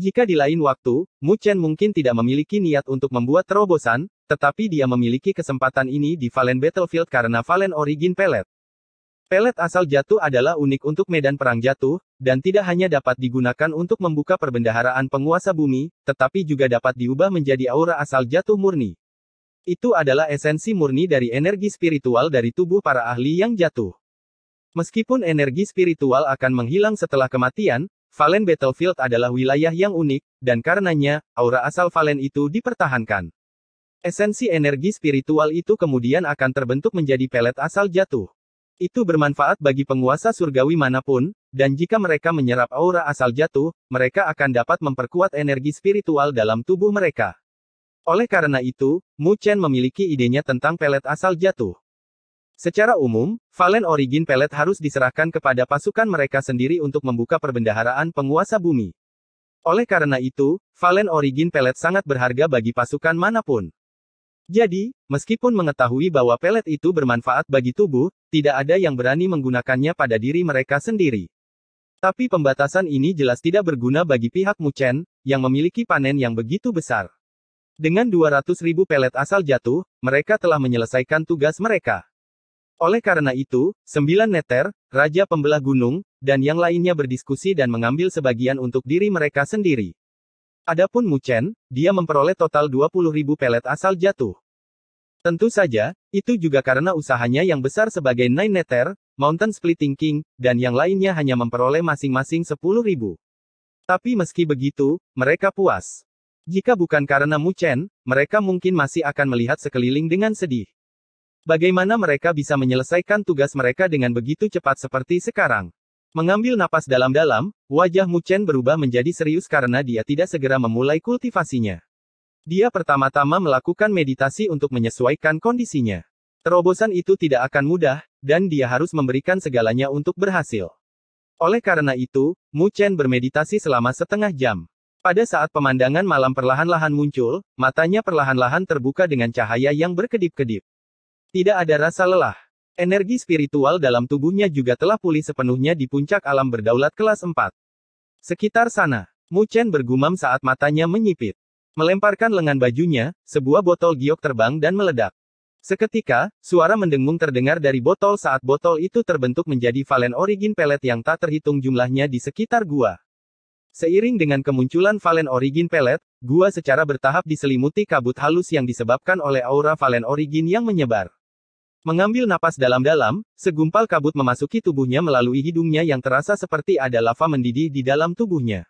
Jika di lain waktu, Mu Chen mungkin tidak memiliki niat untuk membuat terobosan, tetapi dia memiliki kesempatan ini di Valen Battlefield karena Valen Origin Pellet. Pelet asal jatuh adalah unik untuk medan perang jatuh, dan tidak hanya dapat digunakan untuk membuka perbendaharaan penguasa bumi, tetapi juga dapat diubah menjadi aura asal jatuh murni. Itu adalah esensi murni dari energi spiritual dari tubuh para ahli yang jatuh. Meskipun energi spiritual akan menghilang setelah kematian, Valen Battlefield adalah wilayah yang unik, dan karenanya, aura asal Valen itu dipertahankan. Esensi energi spiritual itu kemudian akan terbentuk menjadi pelet asal jatuh. Itu bermanfaat bagi penguasa surgawi manapun, dan jika mereka menyerap aura asal jatuh, mereka akan dapat memperkuat energi spiritual dalam tubuh mereka. Oleh karena itu, Mu Chen memiliki idenya tentang pelet asal jatuh. Secara umum, valen origin pelet harus diserahkan kepada pasukan mereka sendiri untuk membuka perbendaharaan penguasa bumi. Oleh karena itu, valen origin pelet sangat berharga bagi pasukan manapun. Jadi, meskipun mengetahui bahwa pelet itu bermanfaat bagi tubuh, tidak ada yang berani menggunakannya pada diri mereka sendiri. Tapi pembatasan ini jelas tidak berguna bagi pihak Muchen, yang memiliki panen yang begitu besar. Dengan 200 ribu pelet asal jatuh, mereka telah menyelesaikan tugas mereka. Oleh karena itu, sembilan neter, raja pembelah gunung, dan yang lainnya berdiskusi dan mengambil sebagian untuk diri mereka sendiri. Adapun Mu Chen, dia memperoleh total 20.000 pelet asal jatuh. Tentu saja, itu juga karena usahanya yang besar sebagai Nine Netter, Mountain Splitting King, dan yang lainnya hanya memperoleh masing-masing 10.000. Tapi meski begitu, mereka puas. Jika bukan karena Mu Chen, mereka mungkin masih akan melihat sekeliling dengan sedih. Bagaimana mereka bisa menyelesaikan tugas mereka dengan begitu cepat seperti sekarang? Mengambil napas dalam-dalam, wajah Mu Chen berubah menjadi serius karena dia tidak segera memulai kultivasinya. Dia pertama-tama melakukan meditasi untuk menyesuaikan kondisinya. Terobosan itu tidak akan mudah, dan dia harus memberikan segalanya untuk berhasil. Oleh karena itu, Mu Chen bermeditasi selama setengah jam. Pada saat pemandangan malam perlahan-lahan muncul, matanya perlahan-lahan terbuka dengan cahaya yang berkedip-kedip. Tidak ada rasa lelah. Energi spiritual dalam tubuhnya juga telah pulih sepenuhnya di puncak alam berdaulat kelas 4. Sekitar sana, Mu Chen bergumam saat matanya menyipit. Melemparkan lengan bajunya, sebuah botol giok terbang dan meledak. Seketika, suara mendengung terdengar dari botol saat botol itu terbentuk menjadi valen origin pelet yang tak terhitung jumlahnya di sekitar gua. Seiring dengan kemunculan valen origin pelet, gua secara bertahap diselimuti kabut halus yang disebabkan oleh aura valen origin yang menyebar. Mengambil napas dalam-dalam, segumpal kabut memasuki tubuhnya melalui hidungnya yang terasa seperti ada lava mendidih di dalam tubuhnya.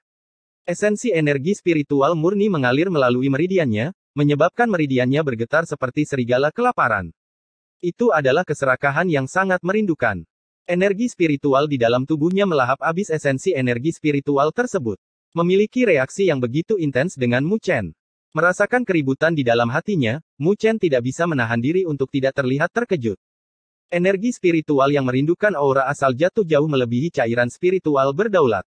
Esensi energi spiritual murni mengalir melalui meridiannya, menyebabkan meridiannya bergetar seperti serigala kelaparan. Itu adalah keserakahan yang sangat merindukan. Energi spiritual di dalam tubuhnya melahap abis esensi energi spiritual tersebut. Memiliki reaksi yang begitu intens dengan Mu Chen. Merasakan keributan di dalam hatinya, Mu Chen tidak bisa menahan diri untuk tidak terlihat terkejut. Energi spiritual yang merindukan aura asal jatuh jauh melebihi cairan spiritual berdaulat.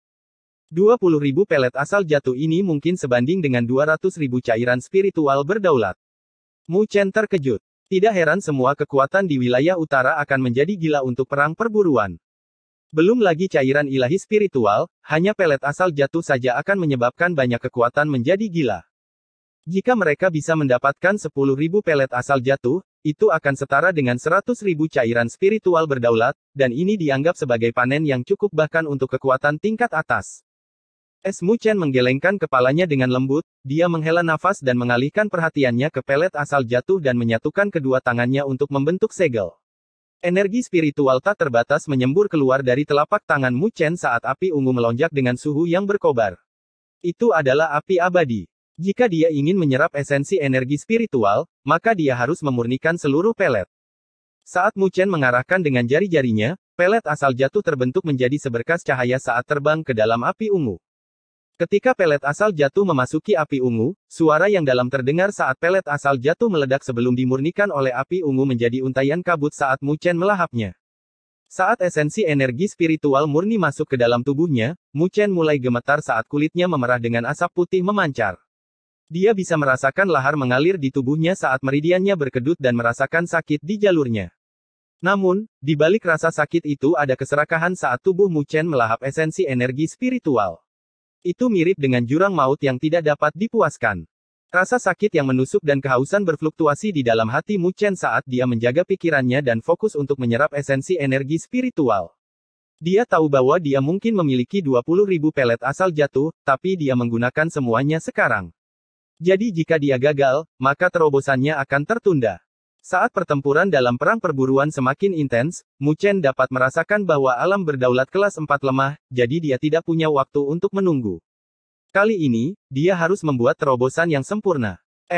ribu pelet asal jatuh ini mungkin sebanding dengan ribu cairan spiritual berdaulat. Mu Chen terkejut. Tidak heran semua kekuatan di wilayah utara akan menjadi gila untuk perang perburuan. Belum lagi cairan ilahi spiritual, hanya pelet asal jatuh saja akan menyebabkan banyak kekuatan menjadi gila. Jika mereka bisa mendapatkan 10.000 pelet asal jatuh, itu akan setara dengan 100.000 cairan spiritual berdaulat, dan ini dianggap sebagai panen yang cukup bahkan untuk kekuatan tingkat atas. Esmu Chen menggelengkan kepalanya dengan lembut, dia menghela nafas dan mengalihkan perhatiannya ke pelet asal jatuh dan menyatukan kedua tangannya untuk membentuk segel. Energi spiritual tak terbatas menyembur keluar dari telapak tangan Mu Chen saat api ungu melonjak dengan suhu yang berkobar. Itu adalah api abadi. Jika dia ingin menyerap esensi energi spiritual, maka dia harus memurnikan seluruh pelet. Saat Mu Chen mengarahkan dengan jari-jarinya, pelet asal jatuh terbentuk menjadi seberkas cahaya saat terbang ke dalam api ungu. Ketika pelet asal jatuh memasuki api ungu, suara yang dalam terdengar saat pelet asal jatuh meledak sebelum dimurnikan oleh api ungu menjadi untayan kabut saat Mu Chen melahapnya. Saat esensi energi spiritual murni masuk ke dalam tubuhnya, Mu Chen mulai gemetar saat kulitnya memerah dengan asap putih memancar. Dia bisa merasakan lahar mengalir di tubuhnya saat meridiannya berkedut dan merasakan sakit di jalurnya. Namun, di balik rasa sakit itu ada keserakahan saat tubuh Muchen melahap esensi energi spiritual. Itu mirip dengan jurang maut yang tidak dapat dipuaskan. Rasa sakit yang menusuk dan kehausan berfluktuasi di dalam hati Muchen saat dia menjaga pikirannya dan fokus untuk menyerap esensi energi spiritual. Dia tahu bahwa dia mungkin memiliki 20.000 pelet asal jatuh, tapi dia menggunakan semuanya sekarang. Jadi jika dia gagal, maka terobosannya akan tertunda. Saat pertempuran dalam perang perburuan semakin intens, Mu Chen dapat merasakan bahwa alam berdaulat kelas 4 lemah, jadi dia tidak punya waktu untuk menunggu. Kali ini, dia harus membuat terobosan yang sempurna.